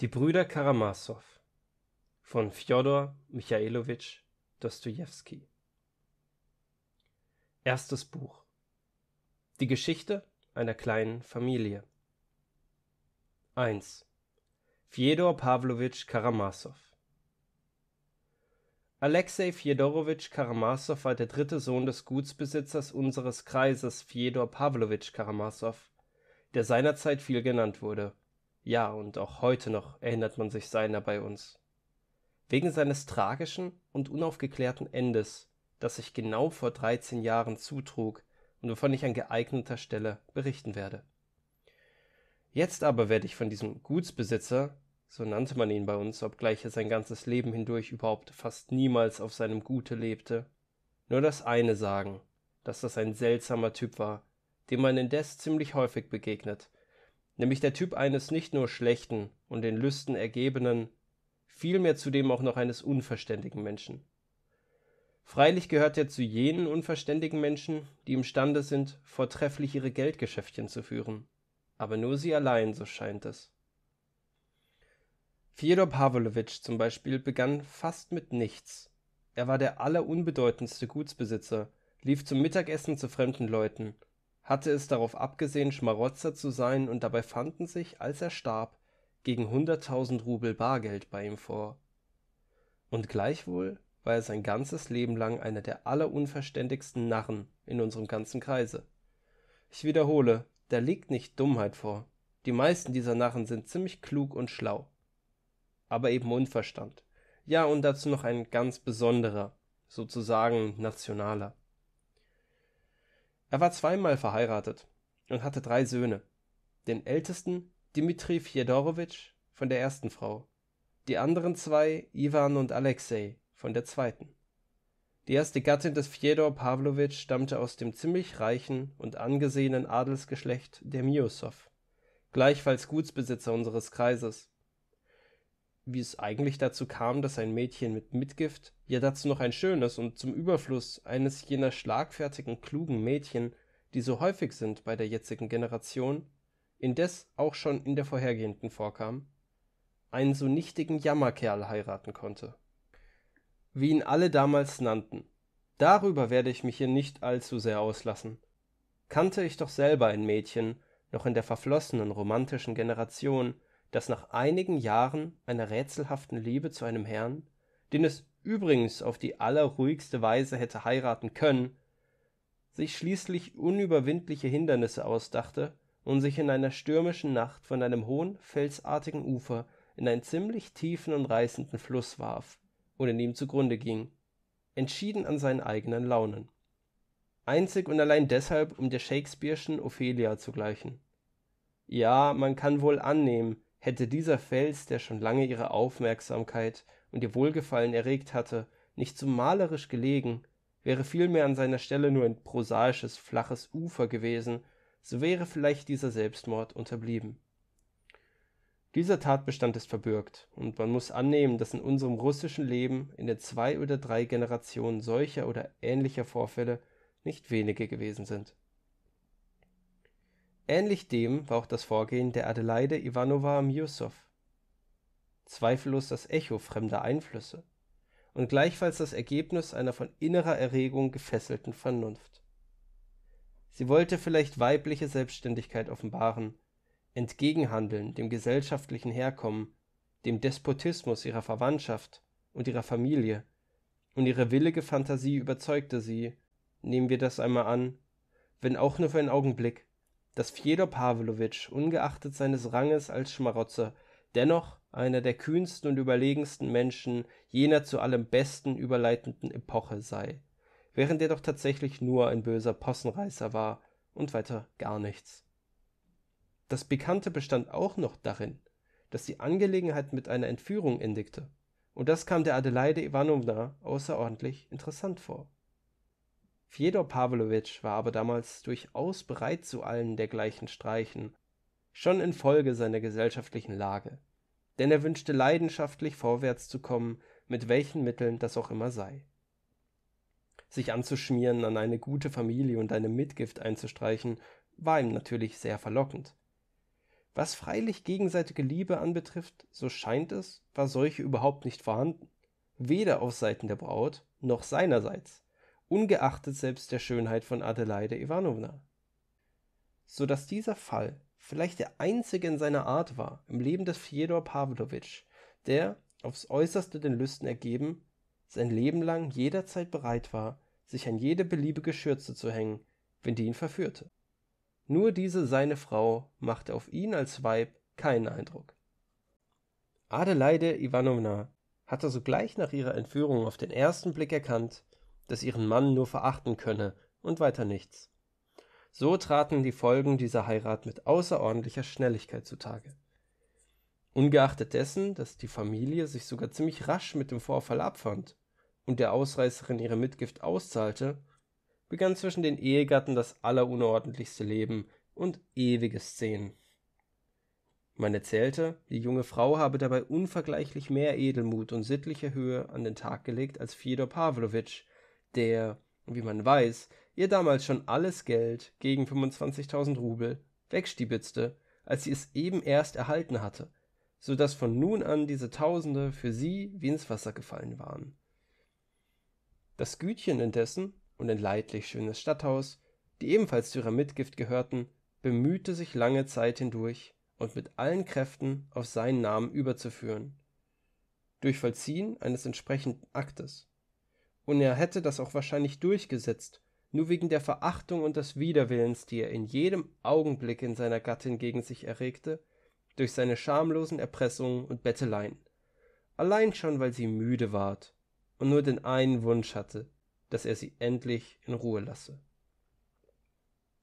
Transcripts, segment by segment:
Die Brüder Karamasow von Fjodor Michailowitsch Dostojewski Erstes Buch Die Geschichte einer kleinen Familie 1 Fjodor Pawlowitsch Karamasow Alexei Fjodorowitsch Karamasow war der dritte Sohn des Gutsbesitzers unseres Kreises Fjodor Pawlowitsch Karamasow, der seinerzeit viel genannt wurde ja, und auch heute noch erinnert man sich seiner bei uns. Wegen seines tragischen und unaufgeklärten Endes, das sich genau vor 13 Jahren zutrug und wovon ich an geeigneter Stelle berichten werde. Jetzt aber werde ich von diesem Gutsbesitzer, so nannte man ihn bei uns, obgleich er sein ganzes Leben hindurch überhaupt fast niemals auf seinem Gute lebte, nur das eine sagen, dass das ein seltsamer Typ war, dem man indes ziemlich häufig begegnet nämlich der Typ eines nicht nur schlechten und den Lüsten ergebenen, vielmehr zudem auch noch eines unverständigen Menschen. Freilich gehört er zu jenen unverständigen Menschen, die imstande sind, vortrefflich ihre Geldgeschäftchen zu führen, aber nur sie allein, so scheint es. Fjodor Pawlowitsch zum Beispiel begann fast mit nichts. Er war der allerunbedeutendste Gutsbesitzer, lief zum Mittagessen zu fremden Leuten hatte es darauf abgesehen, Schmarotzer zu sein und dabei fanden sich, als er starb, gegen 100.000 Rubel Bargeld bei ihm vor. Und gleichwohl war er sein ganzes Leben lang einer der allerunverständigsten Narren in unserem ganzen Kreise. Ich wiederhole, da liegt nicht Dummheit vor. Die meisten dieser Narren sind ziemlich klug und schlau. Aber eben Unverstand. Ja, und dazu noch ein ganz besonderer, sozusagen nationaler. Er war zweimal verheiratet und hatte drei Söhne, den ältesten Dmitri Fjodorowitsch von der ersten Frau, die anderen zwei Iwan und Alexei von der zweiten. Die erste Gattin des Fjodor Pawlowitsch stammte aus dem ziemlich reichen und angesehenen Adelsgeschlecht der Miosow, gleichfalls Gutsbesitzer unseres Kreises wie es eigentlich dazu kam, dass ein Mädchen mit Mitgift, ja dazu noch ein schönes und zum Überfluss eines jener schlagfertigen, klugen Mädchen, die so häufig sind bei der jetzigen Generation, indes auch schon in der vorhergehenden vorkam, einen so nichtigen Jammerkerl heiraten konnte. Wie ihn alle damals nannten. Darüber werde ich mich hier nicht allzu sehr auslassen. Kannte ich doch selber ein Mädchen, noch in der verflossenen romantischen Generation, dass nach einigen Jahren einer rätselhaften Liebe zu einem Herrn, den es übrigens auf die allerruhigste Weise hätte heiraten können, sich schließlich unüberwindliche Hindernisse ausdachte und sich in einer stürmischen Nacht von einem hohen, felsartigen Ufer in einen ziemlich tiefen und reißenden Fluss warf und in ihm zugrunde ging, entschieden an seinen eigenen Launen. Einzig und allein deshalb, um der Shakespeare'schen Ophelia zu gleichen. Ja, man kann wohl annehmen, hätte dieser fels der schon lange ihre aufmerksamkeit und ihr wohlgefallen erregt hatte nicht so malerisch gelegen wäre vielmehr an seiner stelle nur ein prosaisches flaches ufer gewesen so wäre vielleicht dieser selbstmord unterblieben dieser tatbestand ist verbürgt und man muß annehmen daß in unserem russischen leben in den zwei oder drei generationen solcher oder ähnlicher vorfälle nicht wenige gewesen sind Ähnlich dem war auch das Vorgehen der Adelaide Iwanova Mjusow. Zweifellos das Echo fremder Einflüsse und gleichfalls das Ergebnis einer von innerer Erregung gefesselten Vernunft. Sie wollte vielleicht weibliche Selbständigkeit offenbaren, entgegenhandeln dem gesellschaftlichen Herkommen, dem Despotismus ihrer Verwandtschaft und ihrer Familie, und ihre willige Fantasie überzeugte sie, nehmen wir das einmal an, wenn auch nur für einen Augenblick, dass Fjodor Pawlowitsch ungeachtet seines Ranges als Schmarotzer dennoch einer der kühnsten und überlegensten Menschen jener zu allem Besten überleitenden Epoche sei, während er doch tatsächlich nur ein böser Possenreißer war und weiter gar nichts. Das Bekannte bestand auch noch darin, dass die Angelegenheit mit einer Entführung endigte, und das kam der Adelaide Iwanowna außerordentlich interessant vor Fjodor Pawlowitsch war aber damals durchaus bereit zu allen dergleichen Streichen, schon infolge seiner gesellschaftlichen Lage, denn er wünschte leidenschaftlich vorwärts zu kommen, mit welchen Mitteln das auch immer sei. Sich anzuschmieren, an eine gute Familie und eine Mitgift einzustreichen, war ihm natürlich sehr verlockend. Was freilich gegenseitige Liebe anbetrifft, so scheint es, war solche überhaupt nicht vorhanden, weder auf Seiten der Braut noch seinerseits ungeachtet selbst der Schönheit von Adelaide Iwanowna. So dass dieser Fall vielleicht der einzige in seiner Art war im Leben des Fjodor Pawlowitsch, der, aufs Äußerste den Lüsten ergeben, sein Leben lang jederzeit bereit war, sich an jede beliebige Schürze zu hängen, wenn die ihn verführte. Nur diese seine Frau machte auf ihn als Weib keinen Eindruck. Adelaide Iwanowna hatte sogleich nach ihrer Entführung auf den ersten Blick erkannt, das ihren Mann nur verachten könne, und weiter nichts. So traten die Folgen dieser Heirat mit außerordentlicher Schnelligkeit zutage. Ungeachtet dessen, dass die Familie sich sogar ziemlich rasch mit dem Vorfall abfand und der Ausreißerin ihre Mitgift auszahlte, begann zwischen den Ehegatten das allerunordentlichste Leben und ewige Szenen. Man erzählte, die junge Frau habe dabei unvergleichlich mehr Edelmut und sittliche Höhe an den Tag gelegt als Fjodor Pawlowitsch, der, wie man weiß, ihr damals schon alles Geld gegen 25.000 Rubel wegstiebitzte, als sie es eben erst erhalten hatte, so daß von nun an diese Tausende für sie wie ins Wasser gefallen waren. Das Gütchen indessen und ein leidlich schönes Stadthaus, die ebenfalls zu ihrer Mitgift gehörten, bemühte sich lange Zeit hindurch und mit allen Kräften auf seinen Namen überzuführen. Durch Vollziehen eines entsprechenden Aktes und er hätte das auch wahrscheinlich durchgesetzt, nur wegen der Verachtung und des Widerwillens, die er in jedem Augenblick in seiner Gattin gegen sich erregte, durch seine schamlosen Erpressungen und Betteleien. Allein schon, weil sie müde ward und nur den einen Wunsch hatte, dass er sie endlich in Ruhe lasse.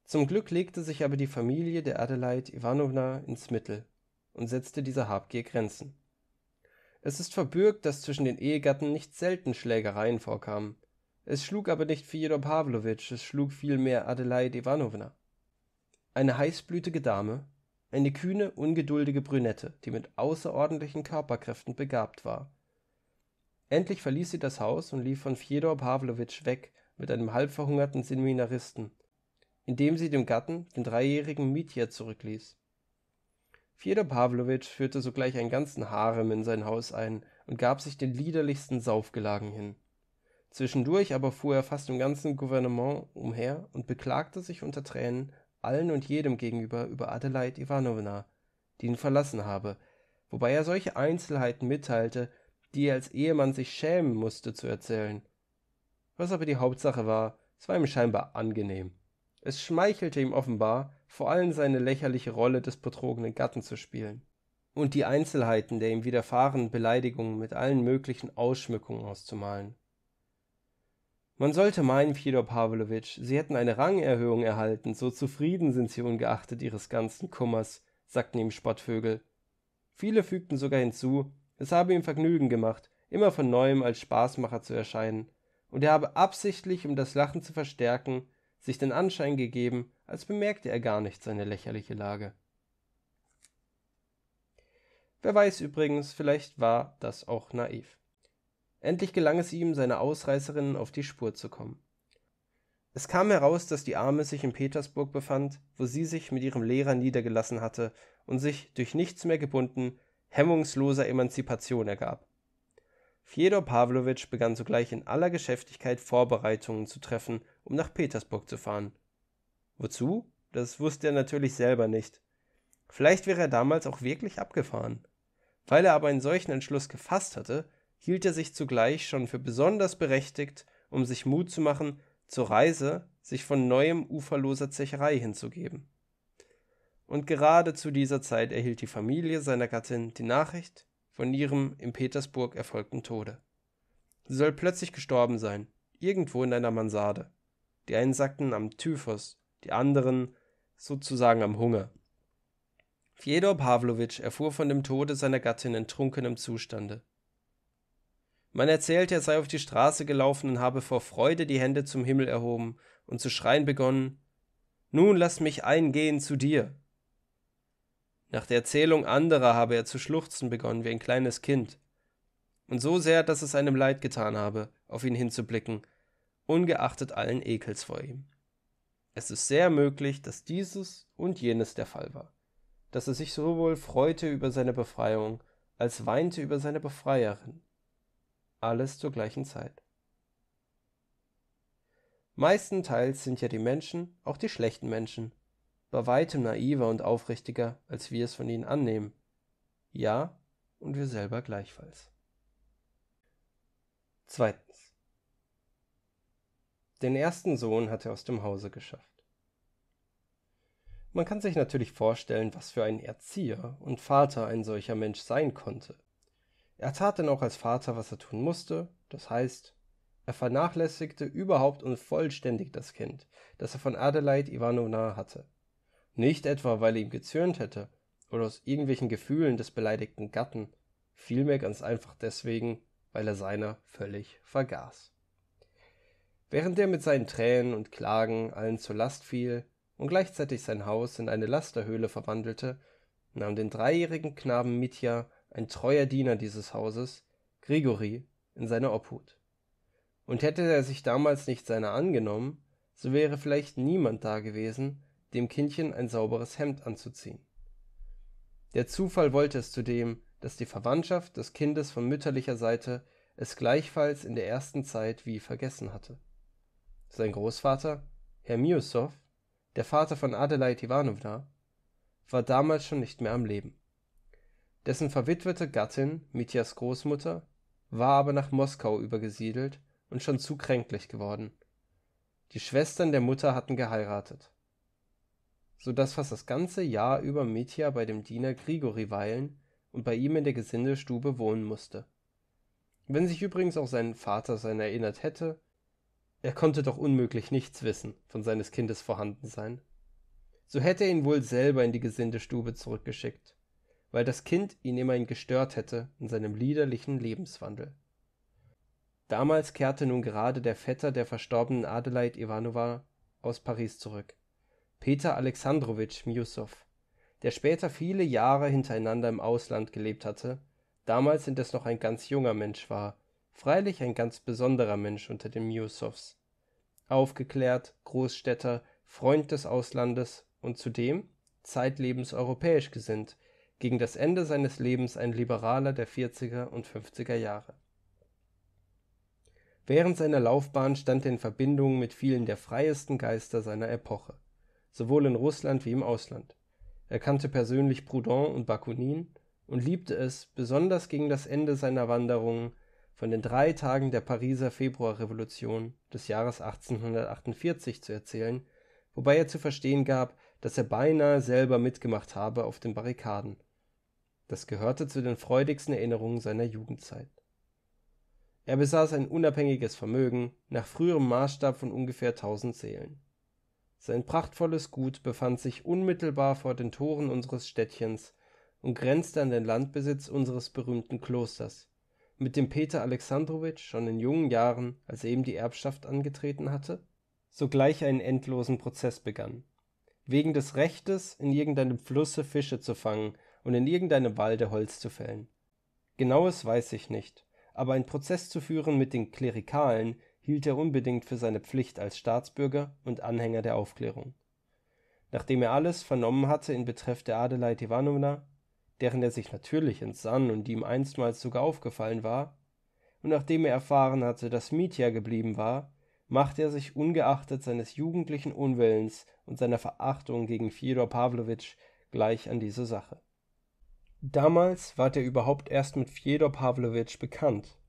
Zum Glück legte sich aber die Familie der Adelaide Iwanowna ins Mittel und setzte dieser Habgier Grenzen. Es ist verbürgt, dass zwischen den Ehegatten nicht selten Schlägereien vorkamen. Es schlug aber nicht Fjodor Pawlowitsch, es schlug vielmehr Adelaide Iwanowna. Eine heißblütige Dame, eine kühne, ungeduldige Brünette, die mit außerordentlichen Körperkräften begabt war. Endlich verließ sie das Haus und lief von Fjodor Pawlowitsch weg mit einem halbverhungerten Seminaristen, indem sie dem Gatten, den dreijährigen Mietje, zurückließ Fjodor Pawlowitsch führte sogleich einen ganzen Harem in sein Haus ein und gab sich den liederlichsten Saufgelagen hin. Zwischendurch aber fuhr er fast im ganzen Gouvernement umher und beklagte sich unter Tränen allen und jedem gegenüber über Adelaide Iwanowna, die ihn verlassen habe, wobei er solche Einzelheiten mitteilte, die er als Ehemann sich schämen musste zu erzählen. Was aber die Hauptsache war, es war ihm scheinbar angenehm. Es schmeichelte ihm offenbar, vor allem seine lächerliche Rolle des betrogenen Gatten zu spielen und die Einzelheiten der ihm widerfahrenen Beleidigungen mit allen möglichen Ausschmückungen auszumalen. Man sollte meinen, Fjodor Pawlowitsch, Sie hätten eine Rangerhöhung erhalten, so zufrieden sind Sie ungeachtet Ihres ganzen Kummers, sagten ihm Spottvögel. Viele fügten sogar hinzu, es habe ihm Vergnügen gemacht, immer von neuem als Spaßmacher zu erscheinen, und er habe absichtlich, um das Lachen zu verstärken, sich den Anschein gegeben, als bemerkte er gar nicht seine lächerliche Lage. Wer weiß übrigens, vielleicht war das auch naiv. Endlich gelang es ihm, seiner Ausreißerin auf die Spur zu kommen. Es kam heraus, dass die Arme sich in Petersburg befand, wo sie sich mit ihrem Lehrer niedergelassen hatte und sich durch nichts mehr gebunden hemmungsloser Emanzipation ergab. Fjodor Pawlowitsch begann sogleich in aller Geschäftigkeit Vorbereitungen zu treffen, um nach Petersburg zu fahren. Wozu? Das wusste er natürlich selber nicht. Vielleicht wäre er damals auch wirklich abgefahren. Weil er aber einen solchen Entschluss gefasst hatte, hielt er sich zugleich schon für besonders berechtigt, um sich Mut zu machen, zur Reise sich von neuem uferloser Zecherei hinzugeben. Und gerade zu dieser Zeit erhielt die Familie seiner Gattin die Nachricht, von ihrem in Petersburg erfolgten Tode. Sie soll plötzlich gestorben sein, irgendwo in einer Mansarde. Die einen sagten am Typhus, die anderen sozusagen am Hunger. Fjodor Pawlowitsch erfuhr von dem Tode seiner Gattin in trunkenem Zustande. Man erzählte, er sei auf die Straße gelaufen und habe vor Freude die Hände zum Himmel erhoben und zu schreien begonnen Nun lass mich eingehen zu dir. Nach der Erzählung anderer habe er zu schluchzen begonnen wie ein kleines Kind. Und so sehr, dass es einem leid getan habe, auf ihn hinzublicken, ungeachtet allen Ekels vor ihm. Es ist sehr möglich, dass dieses und jenes der Fall war, dass er sich sowohl freute über seine Befreiung als weinte über seine Befreierin. Alles zur gleichen Zeit. Meistenteils sind ja die Menschen, auch die schlechten Menschen, bei weitem naiver und aufrichtiger, als wir es von ihnen annehmen. Ja, und wir selber gleichfalls. Zweitens. Den ersten Sohn hat er aus dem Hause geschafft. Man kann sich natürlich vorstellen, was für ein Erzieher und Vater ein solcher Mensch sein konnte. Er tat denn auch als Vater, was er tun musste, das heißt, er vernachlässigte überhaupt und vollständig das Kind, das er von Adelaide Ivanovna hatte nicht etwa weil er ihm gezürnt hätte oder aus irgendwelchen Gefühlen des beleidigten Gatten, vielmehr ganz einfach deswegen, weil er seiner völlig vergaß. Während er mit seinen Tränen und Klagen allen zur Last fiel und gleichzeitig sein Haus in eine Lasterhöhle verwandelte, nahm den dreijährigen Knaben Mitya ein treuer Diener dieses Hauses, Grigori, in seine Obhut. Und hätte er sich damals nicht seiner angenommen, so wäre vielleicht niemand dagewesen, dem Kindchen ein sauberes Hemd anzuziehen. Der Zufall wollte es zudem, dass die Verwandtschaft des Kindes von mütterlicher Seite es gleichfalls in der ersten Zeit wie vergessen hatte. Sein Großvater, Herr Miussow, der Vater von Adelaide Iwanowna, war damals schon nicht mehr am Leben. Dessen verwitwete Gattin, Mityas Großmutter, war aber nach Moskau übergesiedelt und schon zu kränklich geworden. Die Schwestern der Mutter hatten geheiratet so daß fast das ganze Jahr über Mitja bei dem Diener Grigori weilen und bei ihm in der Gesindestube wohnen mußte. Wenn sich übrigens auch sein Vater seiner erinnert hätte, er konnte doch unmöglich nichts wissen von seines Kindes vorhanden sein. so hätte er ihn wohl selber in die Gesindestube zurückgeschickt, weil das Kind ihn immerhin gestört hätte in seinem liederlichen Lebenswandel. Damals kehrte nun gerade der Vetter der verstorbenen Adelaide Iwanowa aus Paris zurück Peter Alexandrowitsch Miussow, der später viele Jahre hintereinander im Ausland gelebt hatte, damals indes noch ein ganz junger Mensch war, freilich ein ganz besonderer Mensch unter den Miussows. Aufgeklärt, Großstädter, Freund des Auslandes und zudem zeitlebens europäisch gesinnt, gegen das Ende seines Lebens ein Liberaler der 40er und 50er Jahre. Während seiner Laufbahn stand er in Verbindung mit vielen der freiesten Geister seiner Epoche sowohl in Russland wie im Ausland. Er kannte persönlich Proudhon und Bakunin und liebte es, besonders gegen das Ende seiner Wanderungen von den drei Tagen der Pariser Februarrevolution des Jahres 1848 zu erzählen, wobei er zu verstehen gab, dass er beinahe selber mitgemacht habe auf den Barrikaden. Das gehörte zu den freudigsten Erinnerungen seiner Jugendzeit. Er besaß ein unabhängiges Vermögen, nach früherem Maßstab von ungefähr 1000 Seelen sein prachtvolles Gut befand sich unmittelbar vor den Toren unseres Städtchens und grenzte an den Landbesitz unseres berühmten Klosters, mit dem Peter Alexandrowitsch schon in jungen Jahren, als er eben die Erbschaft angetreten hatte, sogleich einen endlosen Prozess begann. Wegen des Rechtes, in irgendeinem Flusse Fische zu fangen und in irgendeinem Walde Holz zu fällen. Genaues weiß ich nicht, aber ein Prozess zu führen mit den Klerikalen hielt er unbedingt für seine Pflicht als Staatsbürger und Anhänger der Aufklärung. Nachdem er alles vernommen hatte in Betreff der Adelaide Iwanowna, deren er sich natürlich entsann und die ihm einstmals sogar aufgefallen war, und nachdem er erfahren hatte, dass Mitya geblieben war, machte er sich ungeachtet seines jugendlichen Unwillens und seiner Verachtung gegen Fjodor Pawlowitsch gleich an diese Sache. Damals ward er überhaupt erst mit Fjodor Pawlowitsch bekannt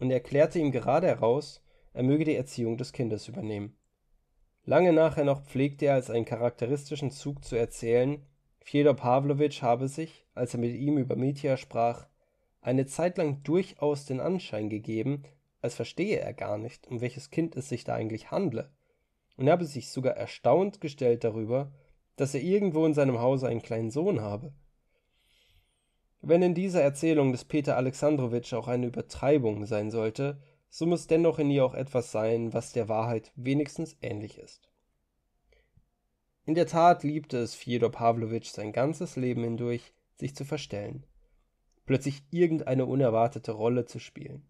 und erklärte ihm gerade heraus er möge die Erziehung des Kindes übernehmen. Lange nachher noch pflegte er als einen charakteristischen Zug zu erzählen, Fjodor Pawlowitsch habe sich, als er mit ihm über Mitya sprach, eine Zeitlang durchaus den Anschein gegeben, als verstehe er gar nicht, um welches Kind es sich da eigentlich handle, und habe sich sogar erstaunt gestellt darüber, dass er irgendwo in seinem Hause einen kleinen Sohn habe. Wenn in dieser Erzählung des Peter Alexandrowitsch auch eine Übertreibung sein sollte, so muss dennoch in ihr auch etwas sein, was der Wahrheit wenigstens ähnlich ist. In der Tat liebte es Fjodor Pawlowitsch sein ganzes Leben hindurch, sich zu verstellen, plötzlich irgendeine unerwartete Rolle zu spielen.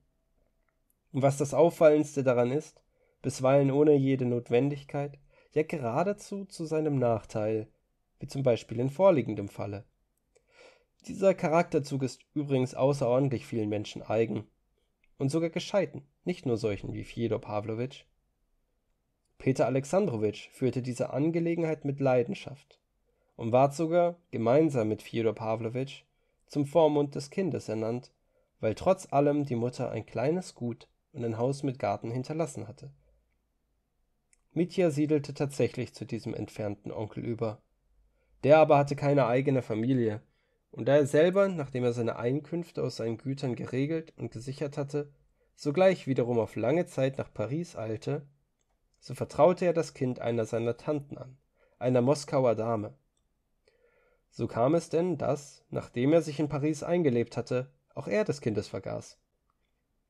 Und was das Auffallendste daran ist, bisweilen ohne jede Notwendigkeit, ja geradezu zu seinem Nachteil, wie zum Beispiel in vorliegendem Falle. Dieser Charakterzug ist übrigens außerordentlich vielen Menschen eigen, und sogar gescheiten, nicht nur solchen wie Fjodor Pawlowitsch. Peter Alexandrowitsch führte diese Angelegenheit mit Leidenschaft und ward sogar, gemeinsam mit Fjodor Pawlowitsch, zum Vormund des Kindes ernannt, weil trotz allem die Mutter ein kleines Gut und ein Haus mit Garten hinterlassen hatte. Mitja siedelte tatsächlich zu diesem entfernten Onkel über. Der aber hatte keine eigene Familie und da er selber, nachdem er seine Einkünfte aus seinen Gütern geregelt und gesichert hatte, sogleich wiederum auf lange Zeit nach Paris eilte, so vertraute er das Kind einer seiner Tanten an, einer Moskauer Dame. So kam es denn, dass, nachdem er sich in Paris eingelebt hatte, auch er des Kindes vergaß.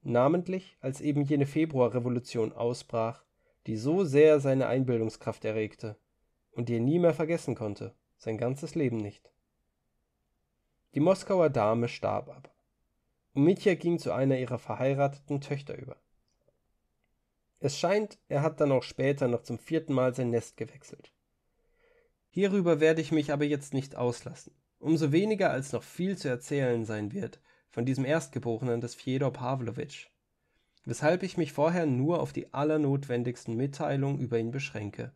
Namentlich, als eben jene Februarrevolution ausbrach, die so sehr seine Einbildungskraft erregte und die er nie mehr vergessen konnte, sein ganzes Leben nicht. Die Moskauer Dame starb aber, und Mitya ging zu einer ihrer verheirateten Töchter über. Es scheint, er hat dann auch später noch zum vierten Mal sein Nest gewechselt. Hierüber werde ich mich aber jetzt nicht auslassen, umso weniger als noch viel zu erzählen sein wird von diesem Erstgeborenen des Fjodor Pawlowitsch, weshalb ich mich vorher nur auf die allernotwendigsten Mitteilungen über ihn beschränke,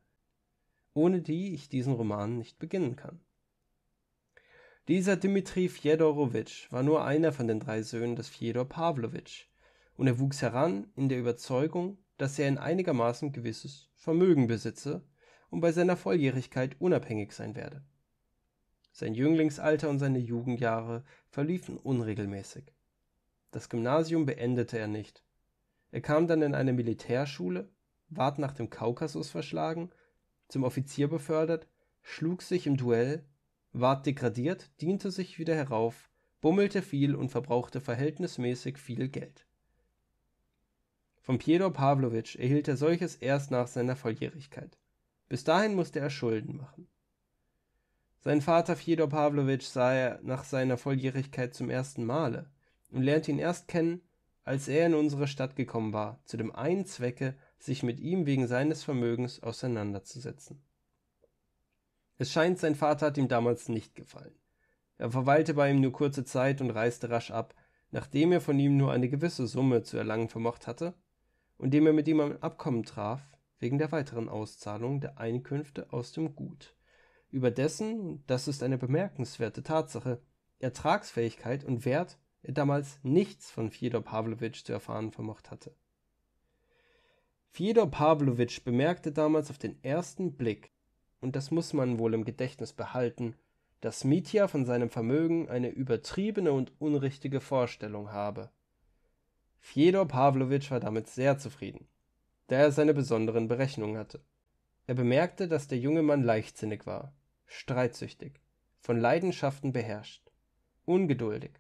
ohne die ich diesen Roman nicht beginnen kann dieser Dmitri Fjodorowitsch war nur einer von den drei Söhnen des Fjodor Pawlowitsch, und er wuchs heran in der Überzeugung, dass er ein einigermaßen gewisses Vermögen besitze und bei seiner Volljährigkeit unabhängig sein werde. Sein Jünglingsalter und seine Jugendjahre verliefen unregelmäßig. Das Gymnasium beendete er nicht. Er kam dann in eine Militärschule, ward nach dem Kaukasus verschlagen, zum Offizier befördert, schlug sich im Duell Ward degradiert, diente sich wieder herauf, bummelte viel und verbrauchte verhältnismäßig viel Geld. Von Pjedor Pawlowitsch erhielt er solches erst nach seiner Volljährigkeit. Bis dahin musste er Schulden machen. Seinen Vater Fjodor Pawlowitsch sah er nach seiner Volljährigkeit zum ersten Male und lernte ihn erst kennen, als er in unsere Stadt gekommen war, zu dem einen Zwecke, sich mit ihm wegen seines Vermögens auseinanderzusetzen es scheint, sein Vater hat ihm damals nicht gefallen. Er verweilte bei ihm nur kurze Zeit und reiste rasch ab, nachdem er von ihm nur eine gewisse Summe zu erlangen vermocht hatte, und dem er mit ihm ein Abkommen traf wegen der weiteren Auszahlung der Einkünfte aus dem Gut, über dessen, das ist eine bemerkenswerte Tatsache, Ertragsfähigkeit und Wert er damals nichts von Fjodor Pawlowitsch zu erfahren vermocht hatte. Fjodor Pawlowitsch bemerkte damals auf den ersten Blick, und das muss man wohl im Gedächtnis behalten, dass Mitya von seinem Vermögen eine übertriebene und unrichtige Vorstellung habe. Fjodor Pawlowitsch war damit sehr zufrieden, da er seine besonderen Berechnungen hatte. Er bemerkte, dass der junge Mann leichtsinnig war, streitsüchtig, von Leidenschaften beherrscht, ungeduldig,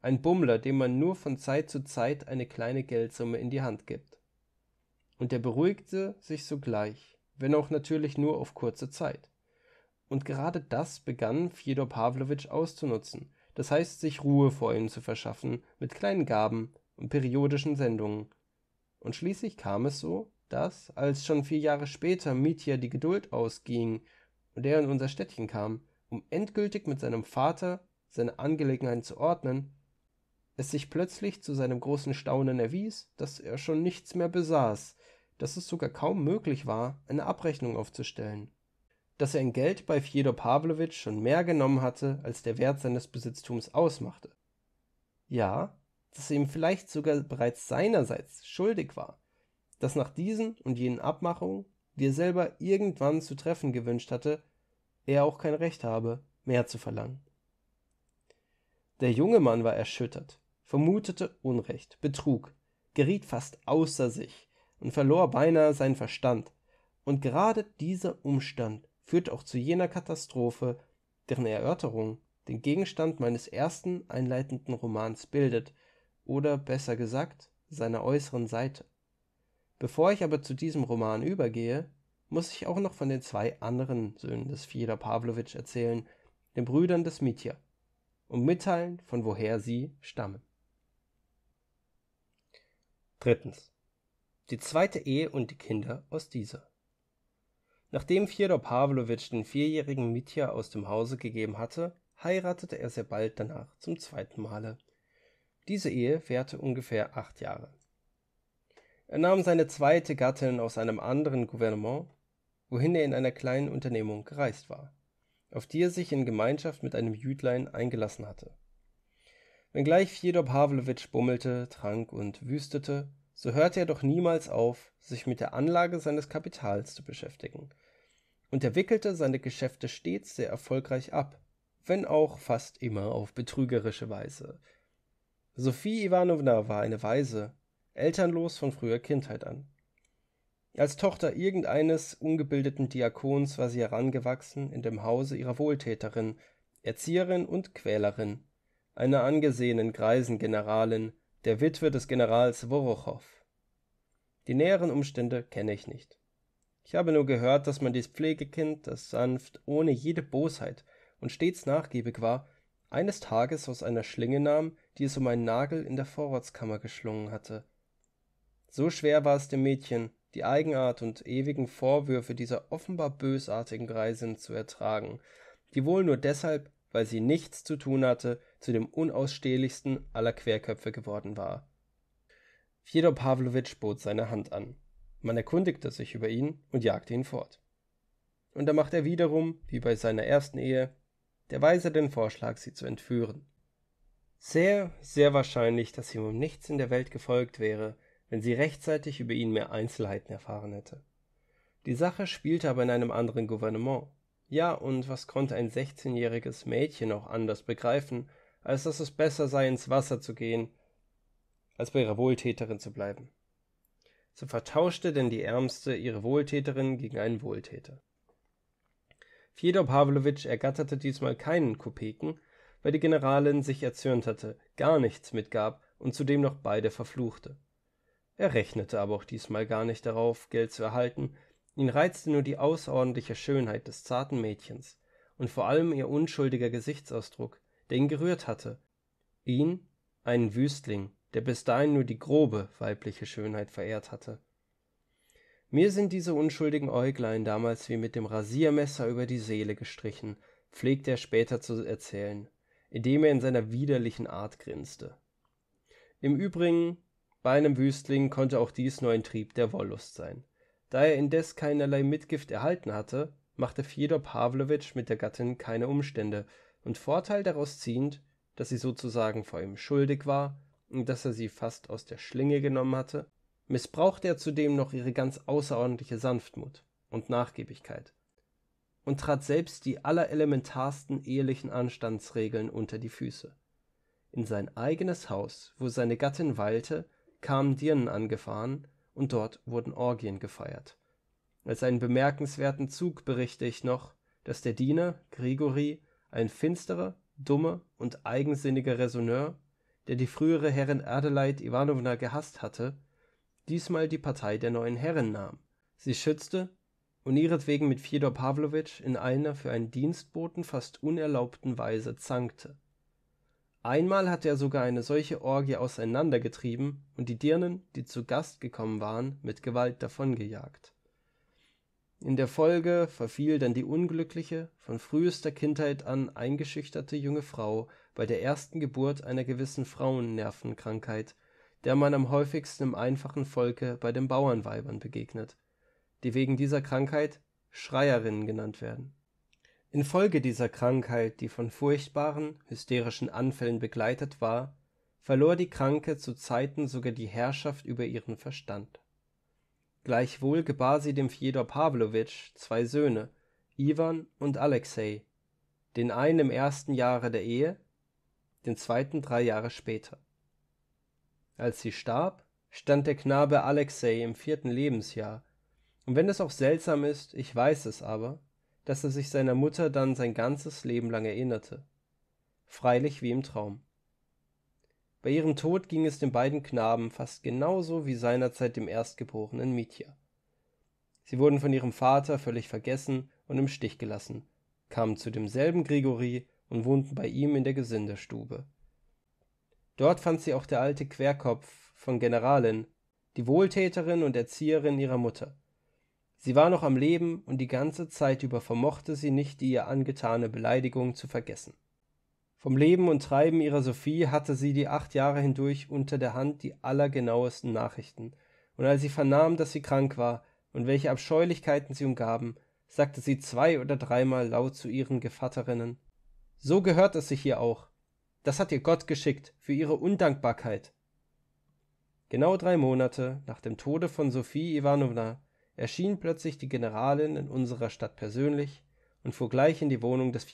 ein Bummler, dem man nur von Zeit zu Zeit eine kleine Geldsumme in die Hand gibt. Und er beruhigte sich sogleich wenn auch natürlich nur auf kurze Zeit. Und gerade das begann Fjodor Pawlowitsch auszunutzen, das heißt sich Ruhe vor ihm zu verschaffen mit kleinen Gaben und periodischen Sendungen. Und schließlich kam es so, dass, als schon vier Jahre später Mitya die Geduld ausging und er in unser Städtchen kam, um endgültig mit seinem Vater seine Angelegenheiten zu ordnen, es sich plötzlich zu seinem großen Staunen erwies, dass er schon nichts mehr besaß, dass es sogar kaum möglich war, eine Abrechnung aufzustellen. Dass er in Geld bei Fjodor Pawlowitsch schon mehr genommen hatte, als der Wert seines Besitztums ausmachte. Ja, dass er ihm vielleicht sogar bereits seinerseits schuldig war, dass nach diesen und jenen Abmachungen, die er selber irgendwann zu treffen gewünscht hatte, er auch kein Recht habe, mehr zu verlangen. Der junge Mann war erschüttert, vermutete Unrecht, Betrug, geriet fast außer sich, und verlor beinahe seinen Verstand. Und gerade dieser Umstand führt auch zu jener Katastrophe, deren Erörterung den Gegenstand meines ersten einleitenden Romans bildet, oder besser gesagt seiner äußeren Seite. Bevor ich aber zu diesem Roman übergehe, muss ich auch noch von den zwei anderen Söhnen des Fjodor Pawlowitsch erzählen, den Brüdern des Mitya, und mitteilen, von woher sie stammen. Drittens die zweite Ehe und die Kinder aus dieser. Nachdem Fjodor Pawlowitsch den vierjährigen Mitja aus dem Hause gegeben hatte, heiratete er sehr bald danach zum zweiten Male. Diese Ehe währte ungefähr acht Jahre. Er nahm seine zweite Gattin aus einem anderen Gouvernement, wohin er in einer kleinen Unternehmung gereist war, auf die er sich in Gemeinschaft mit einem Jüdlein eingelassen hatte. Wenngleich Fjodor Pawlowitsch bummelte, trank und wüstete, so hörte er doch niemals auf, sich mit der Anlage seines Kapitals zu beschäftigen und er wickelte seine Geschäfte stets sehr erfolgreich ab, wenn auch fast immer auf betrügerische Weise. Sophie Iwanowna war eine Waise, elternlos von früher Kindheit an. Als Tochter irgendeines ungebildeten Diakons war sie herangewachsen in dem Hause ihrer Wohltäterin, Erzieherin und Quälerin, einer angesehenen Greisengeneralin, der Witwe des Generals Worochow. Die näheren Umstände kenne ich nicht. Ich habe nur gehört, dass man dies Pflegekind, das sanft, ohne jede Bosheit und stets nachgiebig war, eines Tages aus einer Schlinge nahm, die es um einen Nagel in der Vorratskammer geschlungen hatte. So schwer war es dem Mädchen, die Eigenart und ewigen Vorwürfe dieser offenbar bösartigen Greisin zu ertragen, die wohl nur deshalb, weil sie nichts zu tun hatte, zu dem unausstehlichsten aller Querköpfe geworden war. Fjodor Pawlowitsch bot seine Hand an. Man erkundigte sich über ihn und jagte ihn fort. Und da macht er wiederum, wie bei seiner ersten Ehe, der Weise den Vorschlag, sie zu entführen. Sehr, sehr wahrscheinlich, dass ihm um nichts in der Welt gefolgt wäre, wenn sie rechtzeitig über ihn mehr Einzelheiten erfahren hätte. Die Sache spielte aber in einem anderen Gouvernement. Ja, und was konnte ein 16-jähriges Mädchen auch anders begreifen, als dass es besser sei, ins Wasser zu gehen, als bei ihrer Wohltäterin zu bleiben. So vertauschte denn die Ärmste ihre Wohltäterin gegen einen Wohltäter. Fjodor Pawlowitsch ergatterte diesmal keinen Kopeken, weil die Generalin sich erzürnt hatte, gar nichts mitgab und zudem noch beide verfluchte. Er rechnete aber auch diesmal gar nicht darauf, Geld zu erhalten, ihn reizte nur die außerordentliche Schönheit des zarten Mädchens und vor allem ihr unschuldiger Gesichtsausdruck, der ihn gerührt hatte ihn einen wüstling der bis dahin nur die grobe weibliche schönheit verehrt hatte mir sind diese unschuldigen Äuglein damals wie mit dem rasiermesser über die seele gestrichen pflegte er später zu erzählen indem er in seiner widerlichen art grinste im übrigen bei einem wüstling konnte auch dies nur ein trieb der wollust sein da er indes keinerlei mitgift erhalten hatte machte fjodor pawlowitsch mit der gattin keine umstände und Vorteil daraus ziehend, dass sie sozusagen vor ihm schuldig war und dass er sie fast aus der Schlinge genommen hatte, missbrauchte er zudem noch ihre ganz außerordentliche Sanftmut und Nachgiebigkeit und trat selbst die allerelementarsten ehelichen Anstandsregeln unter die Füße. In sein eigenes Haus, wo seine Gattin weilte, kamen Dirnen angefahren und dort wurden Orgien gefeiert. Als einen bemerkenswerten Zug berichte ich noch, dass der Diener, Grigori, ein finsterer, dummer und eigensinniger Raisonneur, der die frühere Herrin Adelaide Iwanowna gehasst hatte, diesmal die Partei der neuen Herrin nahm, sie schützte und ihretwegen mit Fjodor Pawlowitsch in einer für einen Dienstboten fast unerlaubten Weise zankte. Einmal hatte er sogar eine solche Orgie auseinandergetrieben und die Dirnen, die zu Gast gekommen waren, mit Gewalt davongejagt in der Folge verfiel dann die unglückliche, von frühester Kindheit an eingeschüchterte junge Frau bei der ersten Geburt einer gewissen Frauennervenkrankheit, der man am häufigsten im einfachen Volke bei den Bauernweibern begegnet, die wegen dieser Krankheit Schreierinnen genannt werden. Infolge dieser Krankheit, die von furchtbaren, hysterischen Anfällen begleitet war, verlor die Kranke zu Zeiten sogar die Herrschaft über ihren Verstand Gleichwohl gebar sie dem Fjodor Pawlowitsch zwei Söhne, Iwan und Alexei, den einen im ersten Jahre der Ehe, den zweiten drei Jahre später. Als sie starb, stand der Knabe Alexei im vierten Lebensjahr, und wenn es auch seltsam ist, ich weiß es aber, dass er sich seiner Mutter dann sein ganzes Leben lang erinnerte, freilich wie im Traum bei ihrem Tod ging es den beiden Knaben fast genauso wie seinerzeit dem erstgeborenen Mietje. Sie wurden von ihrem Vater völlig vergessen und im Stich gelassen, kamen zu demselben Grigori und wohnten bei ihm in der Gesindestube. Dort fand sie auch der alte Querkopf von Generalin, die Wohltäterin und Erzieherin ihrer Mutter. Sie war noch am Leben und die ganze Zeit über vermochte sie nicht die ihr angetane Beleidigung zu vergessen vom Leben und Treiben ihrer Sophie hatte sie die acht Jahre hindurch unter der Hand die allergenauesten Nachrichten, und als sie vernahm, dass sie krank war und welche Abscheulichkeiten sie umgaben, sagte sie zwei oder dreimal laut zu ihren gevatterinnen so gehört es sich hier auch das hat ihr gott geschickt für ihre undankbarkeit genau drei monate nach dem tode von sophie iwanowna erschien plötzlich die generalin in unserer stadt persönlich und fuhr gleich in die wohnung des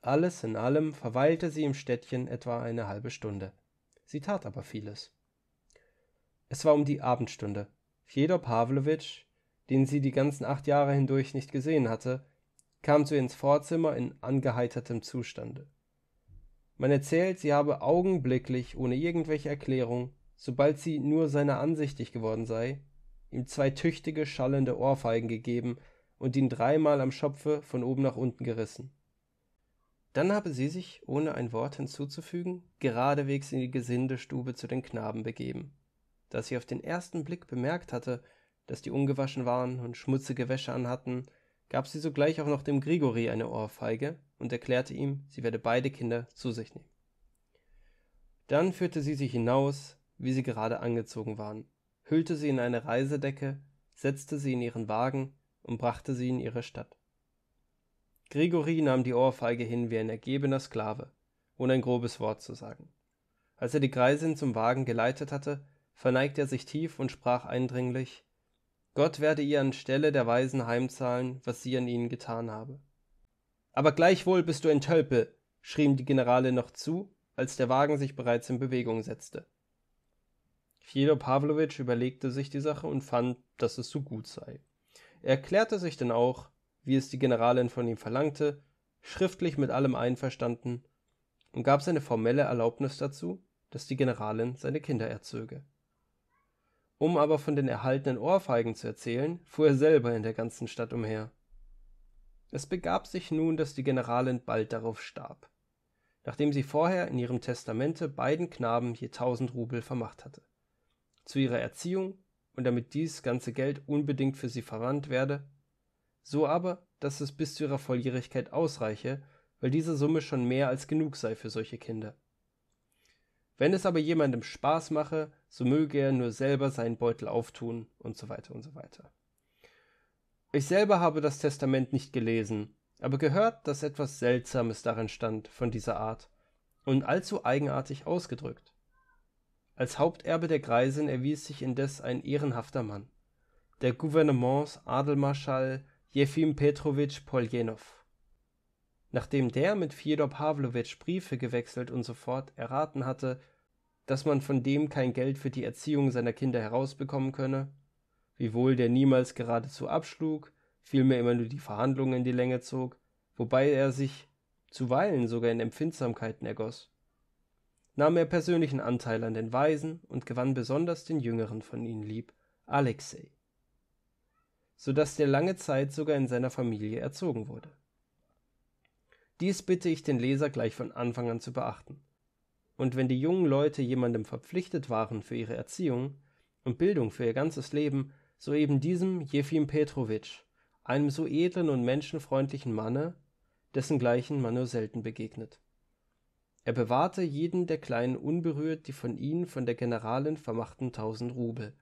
alles in allem verweilte sie im Städtchen etwa eine halbe Stunde. Sie tat aber vieles. Es war um die Abendstunde. Fjodor Pawlowitsch, den sie die ganzen acht Jahre hindurch nicht gesehen hatte, kam zu ihr ins Vorzimmer in angeheitertem Zustande. Man erzählt, sie habe augenblicklich, ohne irgendwelche Erklärung, sobald sie nur seiner ansichtig geworden sei, ihm zwei tüchtige, schallende Ohrfeigen gegeben und ihn dreimal am Schopfe von oben nach unten gerissen. Dann habe sie sich, ohne ein Wort hinzuzufügen, geradewegs in die Gesindestube zu den Knaben begeben. Da sie auf den ersten Blick bemerkt hatte, dass die ungewaschen waren und schmutzige Wäsche anhatten, gab sie sogleich auch noch dem Grigori eine Ohrfeige und erklärte ihm, sie werde beide Kinder zu sich nehmen. Dann führte sie sie hinaus, wie sie gerade angezogen waren, hüllte sie in eine Reisedecke, setzte sie in ihren Wagen und brachte sie in ihre Stadt. Grigori nahm die Ohrfeige hin wie ein ergebener Sklave, ohne ein grobes Wort zu sagen. Als er die Greisin zum Wagen geleitet hatte, verneigte er sich tief und sprach eindringlich Gott werde ihr an Stelle der Weisen heimzahlen, was sie an ihnen getan habe. Aber gleichwohl bist du ein Tölpel, schrie ihm die Generalin noch zu, als der Wagen sich bereits in Bewegung setzte. Fjodor Pawlowitsch überlegte sich die Sache und fand, dass es so gut sei. Er erklärte sich denn auch, wie es die Generalin von ihm verlangte, schriftlich mit allem einverstanden und gab seine formelle Erlaubnis dazu, dass die Generalin seine Kinder erzöge. Um aber von den erhaltenen Ohrfeigen zu erzählen, fuhr er selber in der ganzen Stadt umher. Es begab sich nun, dass die Generalin bald darauf starb, nachdem sie vorher in ihrem Testamente beiden Knaben je tausend Rubel vermacht hatte. Zu ihrer Erziehung und damit dies ganze Geld unbedingt für sie verwandt werde, so aber, dass es bis zu ihrer Volljährigkeit ausreiche, weil diese Summe schon mehr als genug sei für solche Kinder. Wenn es aber jemandem Spaß mache, so möge er nur selber seinen Beutel auftun usw. usw. Ich selber habe das Testament nicht gelesen, aber gehört, dass etwas Seltsames darin stand von dieser Art und allzu eigenartig ausgedrückt. Als Haupterbe der Greisin erwies sich indes ein ehrenhafter Mann. Der Gouvernements Adelmarschall Jefim Petrowitsch Poljenow. Nachdem der mit Fjodor Pawlowitsch Briefe gewechselt und sofort erraten hatte, dass man von dem kein Geld für die Erziehung seiner Kinder herausbekommen könne, wiewohl der niemals geradezu abschlug, vielmehr immer nur die Verhandlungen in die Länge zog, wobei er sich zuweilen sogar in Empfindsamkeiten ergoss, nahm er persönlichen Anteil an den Waisen und gewann besonders den jüngeren von ihnen lieb, Alexei sodass der lange Zeit sogar in seiner Familie erzogen wurde. Dies bitte ich den Leser gleich von Anfang an zu beachten. Und wenn die jungen Leute jemandem verpflichtet waren für ihre Erziehung und Bildung für ihr ganzes Leben, so eben diesem Jefim Petrowitsch, einem so edlen und menschenfreundlichen Manne, dessen Gleichen man nur selten begegnet. Er bewahrte jeden der Kleinen unberührt die von ihnen von der Generalin vermachten tausend Rubel,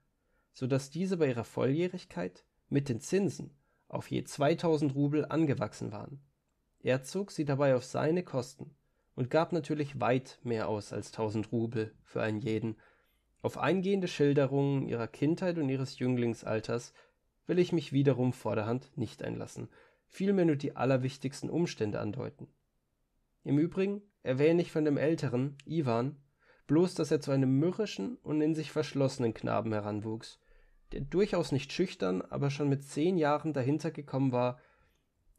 so daß diese bei ihrer Volljährigkeit mit den Zinsen auf je 2000 Rubel angewachsen waren. Er zog sie dabei auf seine Kosten und gab natürlich weit mehr aus als 1000 Rubel für einen jeden. Auf eingehende Schilderungen ihrer Kindheit und ihres Jünglingsalters will ich mich wiederum vorderhand nicht einlassen, vielmehr nur die allerwichtigsten Umstände andeuten. Im übrigen erwähne ich von dem Älteren, Iwan, bloß dass er zu einem mürrischen und in sich verschlossenen Knaben heranwuchs der durchaus nicht schüchtern, aber schon mit zehn Jahren dahinter gekommen war,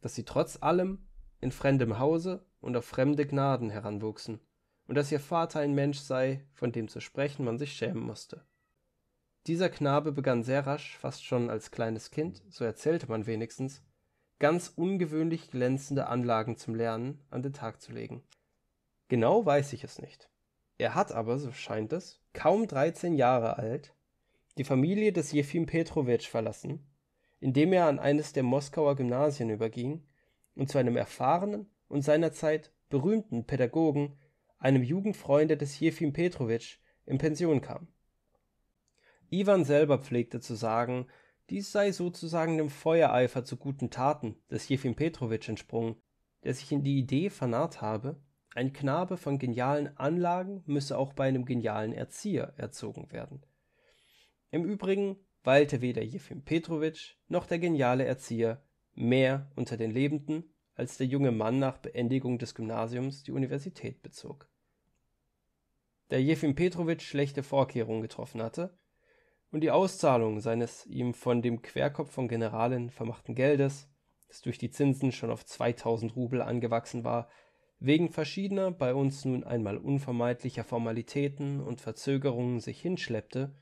dass sie trotz allem in fremdem Hause und auf fremde Gnaden heranwuchsen und dass ihr Vater ein Mensch sei, von dem zu sprechen man sich schämen musste. Dieser Knabe begann sehr rasch, fast schon als kleines Kind, so erzählte man wenigstens, ganz ungewöhnlich glänzende Anlagen zum Lernen an den Tag zu legen. Genau weiß ich es nicht. Er hat aber, so scheint es, kaum 13 Jahre alt, die Familie des Jefim Petrowitsch verlassen, indem er an eines der Moskauer Gymnasien überging und zu einem erfahrenen und seinerzeit berühmten Pädagogen, einem Jugendfreunde des Jefim Petrowitsch, in Pension kam. Iwan selber pflegte zu sagen, dies sei sozusagen dem Feuereifer zu guten Taten des Jefim Petrowitsch entsprungen, der sich in die Idee vernarrt habe, ein Knabe von genialen Anlagen müsse auch bei einem genialen Erzieher erzogen werden im Übrigen weilte weder Jefim Petrowitsch noch der geniale Erzieher mehr unter den Lebenden, als der junge Mann nach Beendigung des Gymnasiums die Universität bezog. Da Jefim Petrowitsch schlechte Vorkehrungen getroffen hatte und die Auszahlung seines ihm von dem Querkopf von Generalen vermachten Geldes, das durch die Zinsen schon auf 2000 Rubel angewachsen war, wegen verschiedener bei uns nun einmal unvermeidlicher Formalitäten und Verzögerungen sich hinschleppte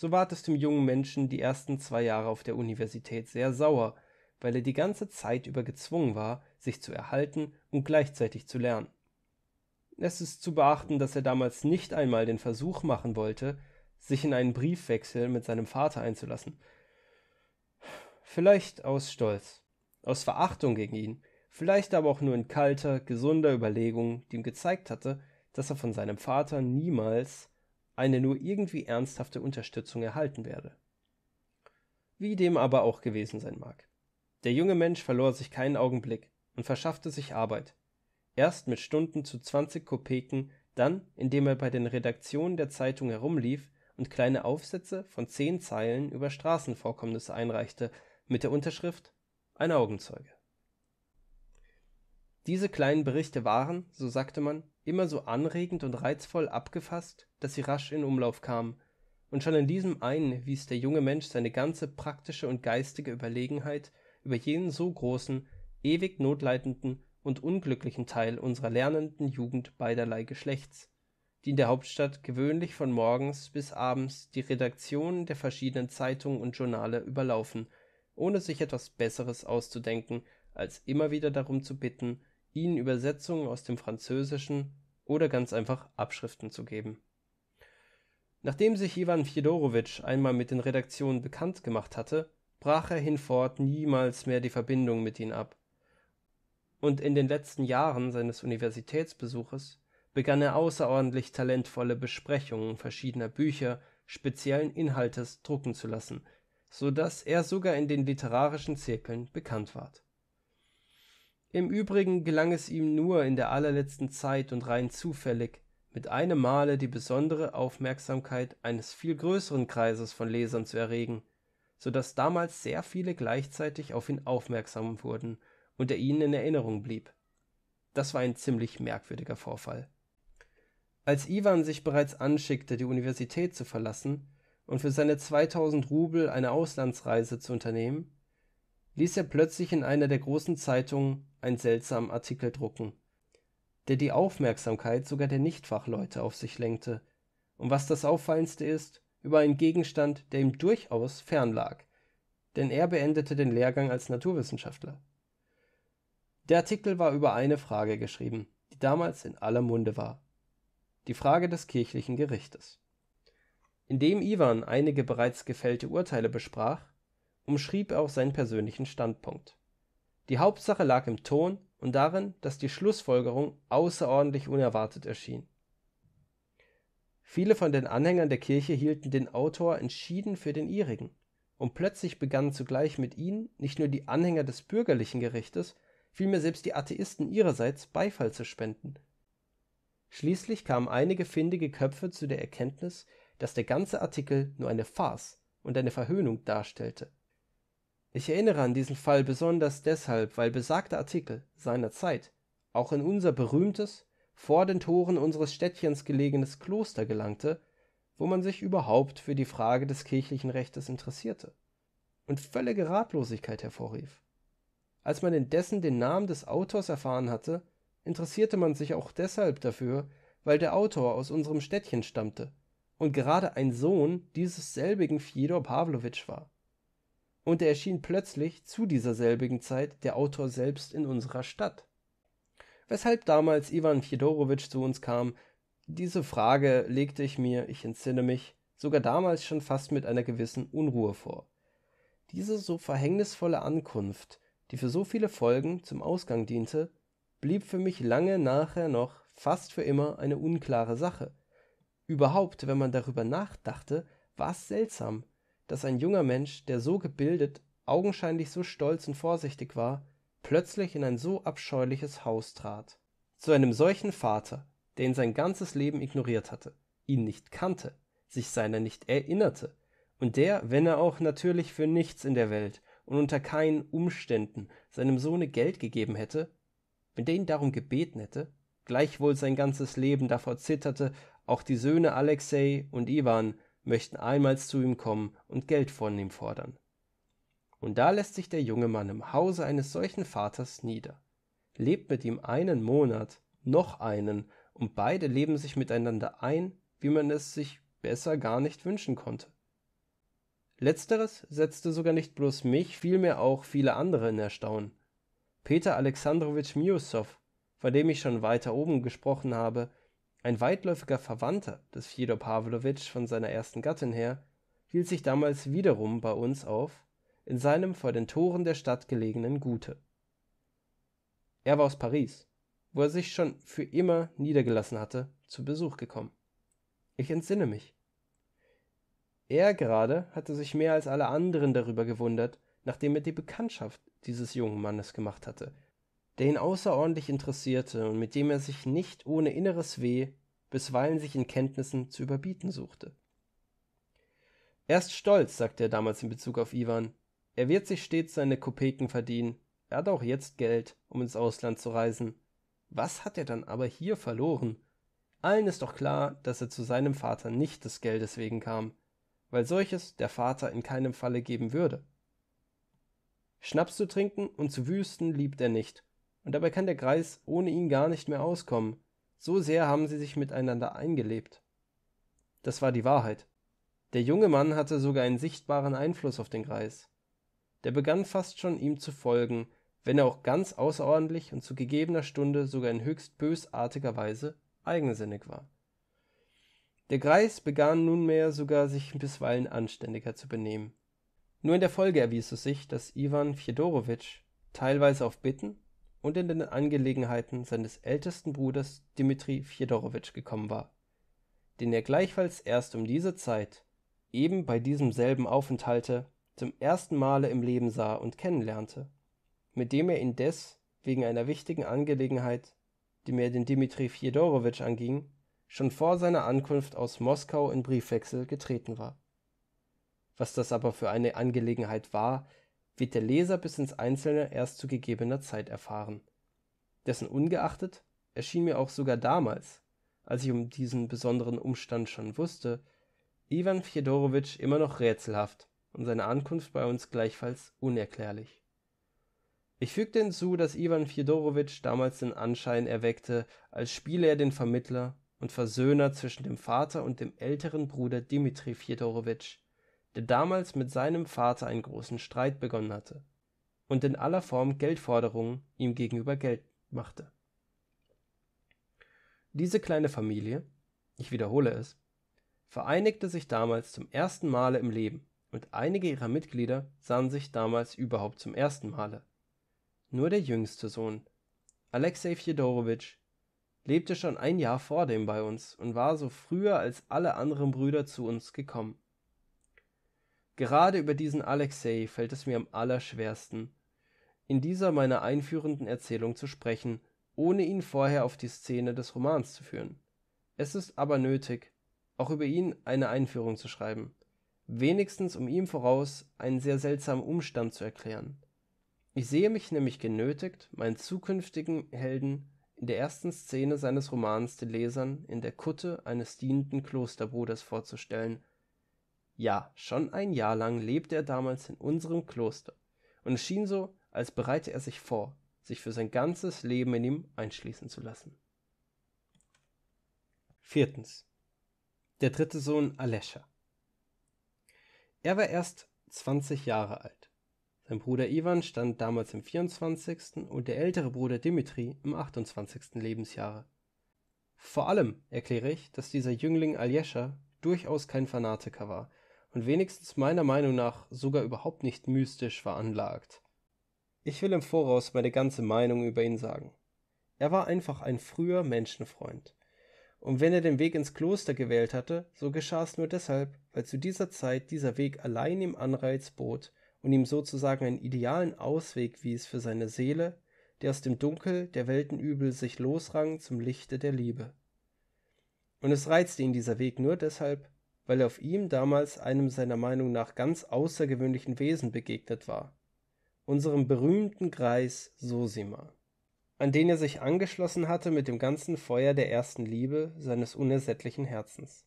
so war es dem jungen Menschen die ersten zwei Jahre auf der Universität sehr sauer, weil er die ganze Zeit über gezwungen war, sich zu erhalten und gleichzeitig zu lernen. Es ist zu beachten, dass er damals nicht einmal den Versuch machen wollte, sich in einen Briefwechsel mit seinem Vater einzulassen. Vielleicht aus Stolz, aus Verachtung gegen ihn, vielleicht aber auch nur in kalter, gesunder Überlegung, die ihm gezeigt hatte, dass er von seinem Vater niemals eine nur irgendwie ernsthafte Unterstützung erhalten werde. Wie dem aber auch gewesen sein mag. Der junge Mensch verlor sich keinen Augenblick und verschaffte sich Arbeit, erst mit Stunden zu 20 Kopeken, dann, indem er bei den Redaktionen der Zeitung herumlief und kleine Aufsätze von zehn Zeilen über Straßenvorkommnisse einreichte, mit der Unterschrift Ein Augenzeuge. Diese kleinen Berichte waren, so sagte man immer so anregend und reizvoll abgefasst, dass sie rasch in Umlauf kam, und schon in diesem einen wies der junge Mensch seine ganze praktische und geistige Überlegenheit über jenen so großen, ewig notleidenden und unglücklichen Teil unserer lernenden Jugend beiderlei Geschlechts, die in der Hauptstadt gewöhnlich von morgens bis abends die Redaktionen der verschiedenen Zeitungen und Journale überlaufen, ohne sich etwas besseres auszudenken, als immer wieder darum zu bitten ihnen Übersetzungen aus dem Französischen oder ganz einfach Abschriften zu geben. Nachdem sich Iwan Fjodorowitsch einmal mit den Redaktionen bekannt gemacht hatte, brach er hinfort niemals mehr die Verbindung mit ihnen ab, und in den letzten Jahren seines Universitätsbesuches begann er außerordentlich talentvolle Besprechungen verschiedener Bücher speziellen Inhaltes drucken zu lassen, so dass er sogar in den literarischen Zirkeln bekannt ward im Übrigen gelang es ihm nur in der allerletzten Zeit und rein zufällig, mit einem Male die besondere Aufmerksamkeit eines viel größeren Kreises von Lesern zu erregen, so dass damals sehr viele gleichzeitig auf ihn aufmerksam wurden und er ihnen in Erinnerung blieb. Das war ein ziemlich merkwürdiger Vorfall. Als Iwan sich bereits anschickte, die Universität zu verlassen und für seine 2000 Rubel eine Auslandsreise zu unternehmen ließ er plötzlich in einer der großen Zeitungen einen seltsamen Artikel drucken, der die Aufmerksamkeit sogar der Nichtfachleute auf sich lenkte, und was das Auffallendste ist, über einen Gegenstand, der ihm durchaus fern lag, denn er beendete den Lehrgang als Naturwissenschaftler. Der Artikel war über eine Frage geschrieben, die damals in aller Munde war. Die Frage des kirchlichen Gerichtes. Indem Iwan einige bereits gefällte Urteile besprach umschrieb er auch seinen persönlichen Standpunkt. Die Hauptsache lag im Ton und darin, dass die Schlussfolgerung außerordentlich unerwartet erschien. Viele von den Anhängern der Kirche hielten den Autor entschieden für den ihrigen, und plötzlich begannen zugleich mit ihnen nicht nur die Anhänger des bürgerlichen Gerichtes, vielmehr selbst die Atheisten ihrerseits Beifall zu spenden. Schließlich kamen einige findige Köpfe zu der Erkenntnis, dass der ganze Artikel nur eine Farce und eine Verhöhnung darstellte ich erinnere an diesen Fall besonders deshalb, weil besagter Artikel seinerzeit auch in unser berühmtes, vor den Toren unseres Städtchens gelegenes Kloster gelangte, wo man sich überhaupt für die Frage des kirchlichen Rechtes interessierte, und völlige Ratlosigkeit hervorrief. Als man indessen den Namen des Autors erfahren hatte, interessierte man sich auch deshalb dafür, weil der Autor aus unserem Städtchen stammte und gerade ein Sohn dieses selbigen Fjodor Pawlowitsch war und er erschien plötzlich zu dieser selbigen Zeit der Autor selbst in unserer Stadt. Weshalb damals Iwan Fjodorowitsch zu uns kam, diese Frage legte ich mir, ich entsinne mich, sogar damals schon fast mit einer gewissen Unruhe vor. Diese so verhängnisvolle Ankunft, die für so viele Folgen zum Ausgang diente, blieb für mich lange nachher noch fast für immer eine unklare Sache. Überhaupt, wenn man darüber nachdachte, war es seltsam, dass ein junger Mensch, der so gebildet, augenscheinlich so stolz und vorsichtig war, plötzlich in ein so abscheuliches haus trat zu einem solchen vater der ihn sein ganzes leben ignoriert hatte ihn nicht kannte sich seiner nicht erinnerte und der wenn er auch natürlich für nichts in der welt und unter keinen umständen seinem sohne geld gegeben hätte wenn der ihn darum gebeten hätte gleichwohl sein ganzes leben davor zitterte auch die söhne alexei und iwan möchten einmal zu ihm kommen und Geld von ihm fordern. Und da läßt sich der junge Mann im Hause eines solchen Vaters nieder, lebt mit ihm einen Monat, noch einen, und beide leben sich miteinander ein, wie man es sich besser gar nicht wünschen konnte. Letzteres setzte sogar nicht bloß mich, vielmehr auch viele andere in Erstaunen. Peter Alexandrowitsch Miusow, von dem ich schon weiter oben gesprochen habe, ein weitläufiger Verwandter des Fjodor Pawlowitsch von seiner ersten Gattin her hielt sich damals wiederum bei uns auf, in seinem vor den Toren der Stadt gelegenen Gute. Er war aus Paris, wo er sich schon für immer niedergelassen hatte, zu Besuch gekommen. Ich entsinne mich. Er gerade hatte sich mehr als alle anderen darüber gewundert, nachdem er die Bekanntschaft dieses jungen Mannes gemacht hatte der ihn außerordentlich interessierte und mit dem er sich nicht ohne inneres Weh bisweilen sich in Kenntnissen zu überbieten suchte. Er ist stolz, sagte er damals in Bezug auf Iwan. Er wird sich stets seine Kopeken verdienen. Er hat auch jetzt Geld, um ins Ausland zu reisen. Was hat er dann aber hier verloren? Allen ist doch klar, dass er zu seinem Vater nicht des Geldes wegen kam, weil solches der Vater in keinem Falle geben würde. Schnaps zu trinken und zu wüsten liebt er nicht, und dabei kann der Greis ohne ihn gar nicht mehr auskommen, so sehr haben sie sich miteinander eingelebt. Das war die Wahrheit. Der junge Mann hatte sogar einen sichtbaren Einfluss auf den Greis. Der begann fast schon ihm zu folgen, wenn er auch ganz außerordentlich und zu gegebener Stunde sogar in höchst bösartiger Weise eigensinnig war. Der Greis begann nunmehr sogar sich bisweilen anständiger zu benehmen. Nur in der Folge erwies es sich, dass Iwan Fjodorowitsch teilweise auf Bitten und in den Angelegenheiten seines ältesten Bruders Dmitri Fjodorowitsch gekommen war, den er gleichfalls erst um diese Zeit, eben bei diesem selben Aufenthalte, zum ersten Male im Leben sah und kennenlernte, mit dem er indes wegen einer wichtigen Angelegenheit, die mehr den Dmitri Fjodorowitsch anging, schon vor seiner Ankunft aus Moskau in Briefwechsel getreten war. Was das aber für eine Angelegenheit war wird der Leser bis ins Einzelne erst zu gegebener Zeit erfahren. Dessen ungeachtet erschien mir auch sogar damals, als ich um diesen besonderen Umstand schon wusste, Iwan Fjodorowitsch immer noch rätselhaft und seine Ankunft bei uns gleichfalls unerklärlich. Ich fügte hinzu, dass Iwan Fjodorowitsch damals den Anschein erweckte, als spiele er den Vermittler und Versöhner zwischen dem Vater und dem älteren Bruder Dmitri Fjodorowitsch der damals mit seinem Vater einen großen Streit begonnen hatte und in aller Form Geldforderungen ihm gegenüber Geld machte. Diese kleine Familie – ich wiederhole es – vereinigte sich damals zum ersten Male im Leben und einige ihrer Mitglieder sahen sich damals überhaupt zum ersten Male. Nur der jüngste Sohn, Alexei Fjodorowitsch, lebte schon ein Jahr vor dem bei uns und war so früher als alle anderen Brüder zu uns gekommen Gerade über diesen Alexei fällt es mir am allerschwersten, in dieser meiner einführenden Erzählung zu sprechen, ohne ihn vorher auf die Szene des Romans zu führen. Es ist aber nötig, auch über ihn eine Einführung zu schreiben, wenigstens um ihm voraus einen sehr seltsamen Umstand zu erklären. Ich sehe mich nämlich genötigt, meinen zukünftigen Helden in der ersten Szene seines Romans den Lesern in der Kutte eines dienenden Klosterbruders vorzustellen ja, schon ein Jahr lang lebte er damals in unserem Kloster, und es schien so, als bereite er sich vor, sich für sein ganzes Leben in ihm einschließen zu lassen. Viertens. Der dritte Sohn Alesha. Er war erst 20 Jahre alt. Sein Bruder Ivan stand damals im 24. und der ältere Bruder Dimitri im 28. Lebensjahre. Vor allem erkläre ich, dass dieser Jüngling Alesha durchaus kein Fanatiker war, und wenigstens meiner Meinung nach sogar überhaupt nicht mystisch veranlagt. Ich will im Voraus meine ganze Meinung über ihn sagen. Er war einfach ein früher Menschenfreund. Und wenn er den Weg ins Kloster gewählt hatte, so geschah es nur deshalb, weil zu dieser Zeit dieser Weg allein ihm Anreiz bot und ihm sozusagen einen idealen Ausweg wies für seine Seele, der aus dem Dunkel der Weltenübel sich losrang zum Lichte der Liebe. Und es reizte ihn dieser Weg nur deshalb, weil er auf ihm damals einem seiner Meinung nach ganz außergewöhnlichen Wesen begegnet war, unserem berühmten Greis Sosima, an den er sich angeschlossen hatte mit dem ganzen Feuer der ersten Liebe seines unersättlichen Herzens.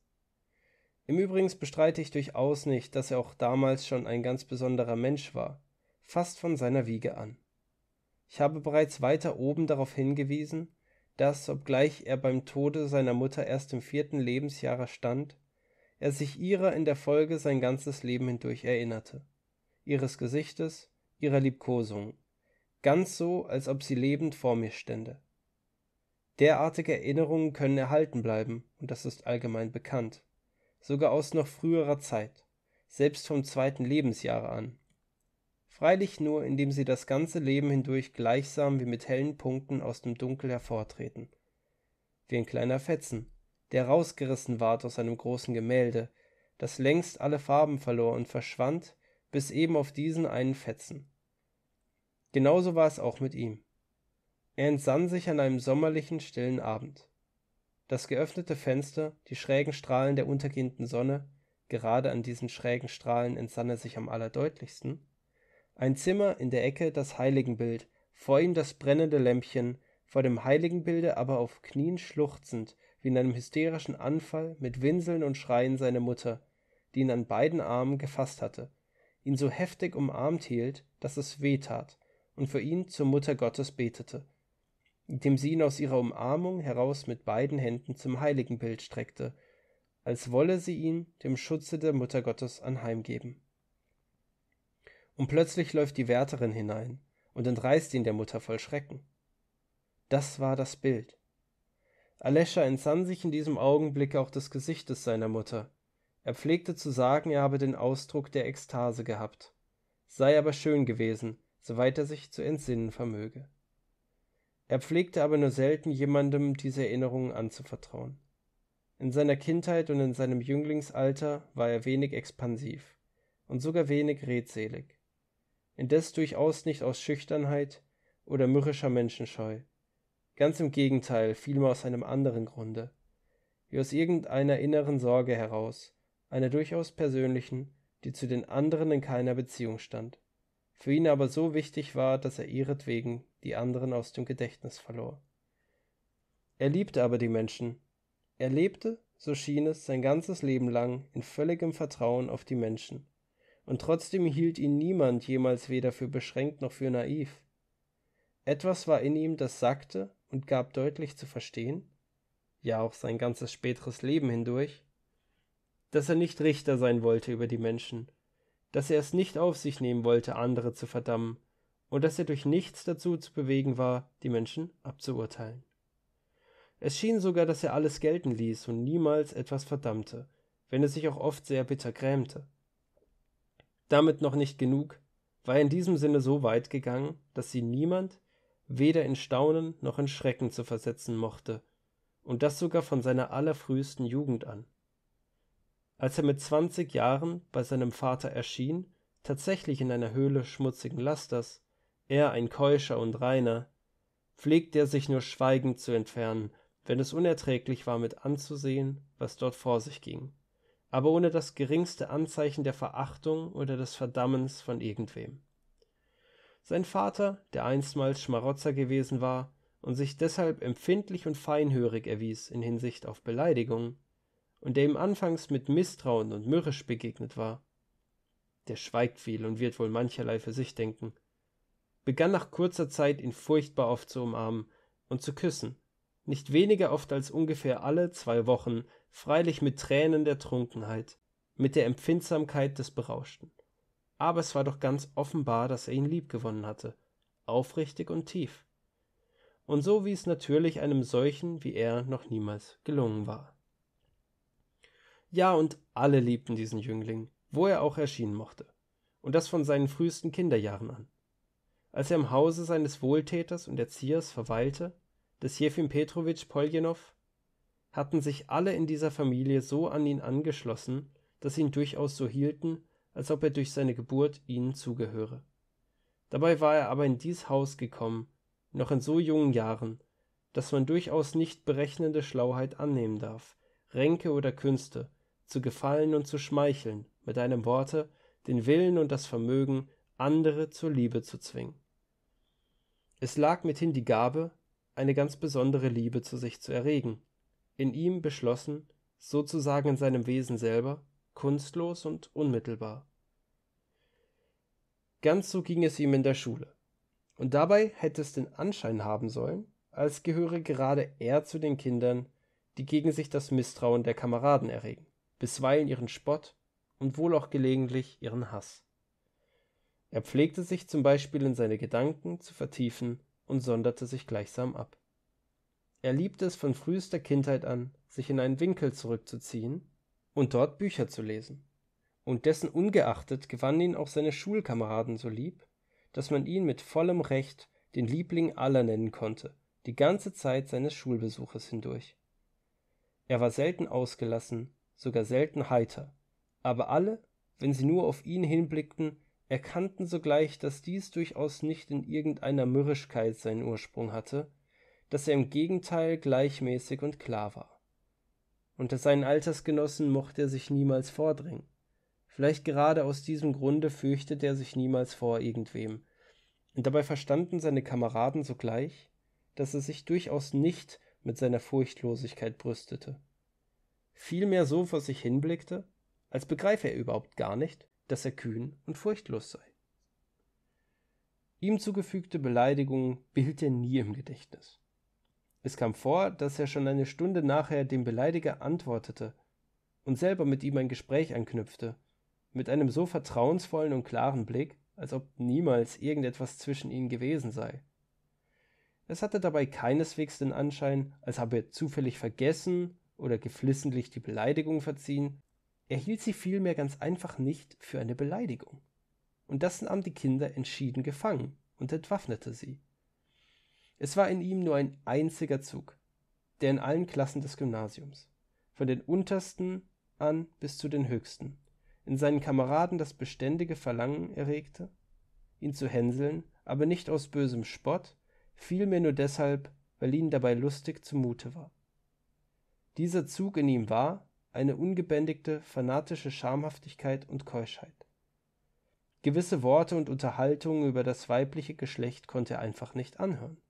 Im Übrigen bestreite ich durchaus nicht, dass er auch damals schon ein ganz besonderer Mensch war, fast von seiner Wiege an. Ich habe bereits weiter oben darauf hingewiesen, dass, obgleich er beim Tode seiner Mutter erst im vierten Lebensjahre stand, er sich ihrer in der Folge sein ganzes Leben hindurch erinnerte, ihres Gesichtes, ihrer Liebkosungen, ganz so, als ob sie lebend vor mir stände. Derartige Erinnerungen können erhalten bleiben, und das ist allgemein bekannt, sogar aus noch früherer Zeit, selbst vom zweiten Lebensjahre an. Freilich nur, indem sie das ganze Leben hindurch gleichsam wie mit hellen Punkten aus dem Dunkel hervortreten, wie ein kleiner Fetzen, der rausgerissen ward aus einem großen Gemälde, das längst alle Farben verlor und verschwand, bis eben auf diesen einen Fetzen. Genauso war es auch mit ihm. Er entsann sich an einem sommerlichen, stillen Abend. Das geöffnete Fenster, die schrägen Strahlen der untergehenden Sonne, gerade an diesen schrägen Strahlen entsann er sich am allerdeutlichsten, ein Zimmer in der Ecke das Heiligenbild, vor ihm das brennende Lämpchen, vor dem Heiligenbilde aber auf Knien schluchzend wie in einem hysterischen Anfall mit Winseln und Schreien seine Mutter, die ihn an beiden Armen gefasst hatte, ihn so heftig umarmt hielt, dass es weh tat, und für ihn zur Mutter Gottes betete, indem sie ihn aus ihrer Umarmung heraus mit beiden Händen zum Heiligenbild streckte, als wolle sie ihn dem Schutze der Mutter Gottes anheimgeben. Und plötzlich läuft die Wärterin hinein und entreißt ihn der Mutter voll Schrecken. Das war das Bild, Alesha entsann sich in diesem Augenblick auch des Gesichtes seiner Mutter. Er pflegte zu sagen, er habe den Ausdruck der Ekstase gehabt, sei aber schön gewesen, soweit er sich zu entsinnen vermöge. Er pflegte aber nur selten jemandem diese Erinnerungen anzuvertrauen. In seiner Kindheit und in seinem Jünglingsalter war er wenig expansiv und sogar wenig redselig, indes durchaus nicht aus Schüchternheit oder mürrischer Menschenscheu, Ganz im Gegenteil, vielmehr aus einem anderen Grunde. Wie aus irgendeiner inneren Sorge heraus, einer durchaus persönlichen, die zu den anderen in keiner Beziehung stand, für ihn aber so wichtig war, dass er ihretwegen die anderen aus dem Gedächtnis verlor. Er liebte aber die Menschen. Er lebte, so schien es, sein ganzes Leben lang in völligem Vertrauen auf die Menschen. Und trotzdem hielt ihn niemand jemals weder für beschränkt noch für naiv. Etwas war in ihm, das sagte, und gab deutlich zu verstehen, ja auch sein ganzes späteres Leben hindurch, dass er nicht Richter sein wollte über die Menschen, dass er es nicht auf sich nehmen wollte, andere zu verdammen, und dass er durch nichts dazu zu bewegen war, die Menschen abzuurteilen. Es schien sogar, dass er alles gelten ließ und niemals etwas verdammte, wenn er sich auch oft sehr bitter grämte. Damit noch nicht genug, war er in diesem Sinne so weit gegangen, dass sie niemand weder in Staunen noch in Schrecken zu versetzen mochte, und das sogar von seiner allerfrühesten Jugend an. Als er mit zwanzig Jahren bei seinem Vater erschien, tatsächlich in einer Höhle schmutzigen Lasters, er ein keuscher und reiner, pflegte er sich nur schweigend zu entfernen, wenn es unerträglich war mit anzusehen, was dort vor sich ging, aber ohne das geringste Anzeichen der Verachtung oder des Verdammens von irgendwem. Sein Vater, der einstmals Schmarotzer gewesen war und sich deshalb empfindlich und feinhörig erwies in Hinsicht auf Beleidigungen und der ihm anfangs mit Misstrauen und mürrisch begegnet war (der schweigt viel und wird wohl mancherlei für sich denken), begann nach kurzer Zeit ihn furchtbar oft zu umarmen und zu küssen, nicht weniger oft als ungefähr alle zwei Wochen, freilich mit Tränen der Trunkenheit, mit der Empfindsamkeit des Berauschten aber es war doch ganz offenbar dass er ihn liebgewonnen hatte aufrichtig und tief und so wie es natürlich einem solchen wie er noch niemals gelungen war ja und alle liebten diesen jüngling wo er auch erschienen mochte und das von seinen frühesten kinderjahren an als er im hause seines wohltäters und erziehers verweilte des jefim petrowitsch Poljenow, hatten sich alle in dieser familie so an ihn angeschlossen dass sie ihn durchaus so hielten als ob er durch seine Geburt ihnen zugehöre. Dabei war er aber in dies Haus gekommen, noch in so jungen Jahren, dass man durchaus nicht berechnende Schlauheit annehmen darf, Ränke oder Künste, zu gefallen und zu schmeicheln, mit einem Worte, den Willen und das Vermögen, andere zur Liebe zu zwingen. Es lag mithin die Gabe, eine ganz besondere Liebe zu sich zu erregen, in ihm beschlossen, sozusagen in seinem Wesen selber, kunstlos und unmittelbar. Ganz so ging es ihm in der Schule. Und dabei hätte es den Anschein haben sollen, als gehöre gerade er zu den Kindern, die gegen sich das Misstrauen der Kameraden erregen, bisweilen ihren Spott und wohl auch gelegentlich ihren Hass. Er pflegte sich zum Beispiel in seine Gedanken zu vertiefen und sonderte sich gleichsam ab. Er liebte es von frühester Kindheit an, sich in einen Winkel zurückzuziehen und dort Bücher zu lesen. Und dessen ungeachtet gewannen ihn auch seine Schulkameraden so lieb, dass man ihn mit vollem Recht den Liebling aller nennen konnte, die ganze Zeit seines Schulbesuches hindurch. Er war selten ausgelassen, sogar selten heiter, aber alle, wenn sie nur auf ihn hinblickten, erkannten sogleich, dass dies durchaus nicht in irgendeiner Mürrischkeit seinen Ursprung hatte, dass er im Gegenteil gleichmäßig und klar war unter seinen Altersgenossen mochte er sich niemals vordrängen. Vielleicht gerade aus diesem Grunde fürchtete er sich niemals vor irgendwem. Und dabei verstanden seine Kameraden sogleich, dass er sich durchaus nicht mit seiner Furchtlosigkeit brüstete. Vielmehr so vor sich hinblickte, als begreife er überhaupt gar nicht, dass er kühn und furchtlos sei. Ihm zugefügte Beleidigungen behielt er nie im Gedächtnis. Es kam vor, dass er schon eine Stunde nachher dem Beleidiger antwortete und selber mit ihm ein Gespräch anknüpfte, mit einem so vertrauensvollen und klaren Blick, als ob niemals irgendetwas zwischen ihnen gewesen sei. Es hatte dabei keineswegs den Anschein, als habe er zufällig vergessen oder geflissentlich die Beleidigung verziehen, er hielt sie vielmehr ganz einfach nicht für eine Beleidigung. Und das nahm die Kinder entschieden gefangen und entwaffnete sie. Es war in ihm nur ein einziger Zug, der in allen Klassen des Gymnasiums, von den untersten an bis zu den höchsten, in seinen Kameraden das beständige Verlangen erregte, ihn zu hänseln, aber nicht aus bösem Spott, vielmehr nur deshalb, weil ihnen dabei lustig zumute war. Dieser Zug in ihm war eine ungebändigte fanatische Schamhaftigkeit und Keuschheit. Gewisse Worte und Unterhaltungen über das weibliche Geschlecht konnte er einfach nicht anhören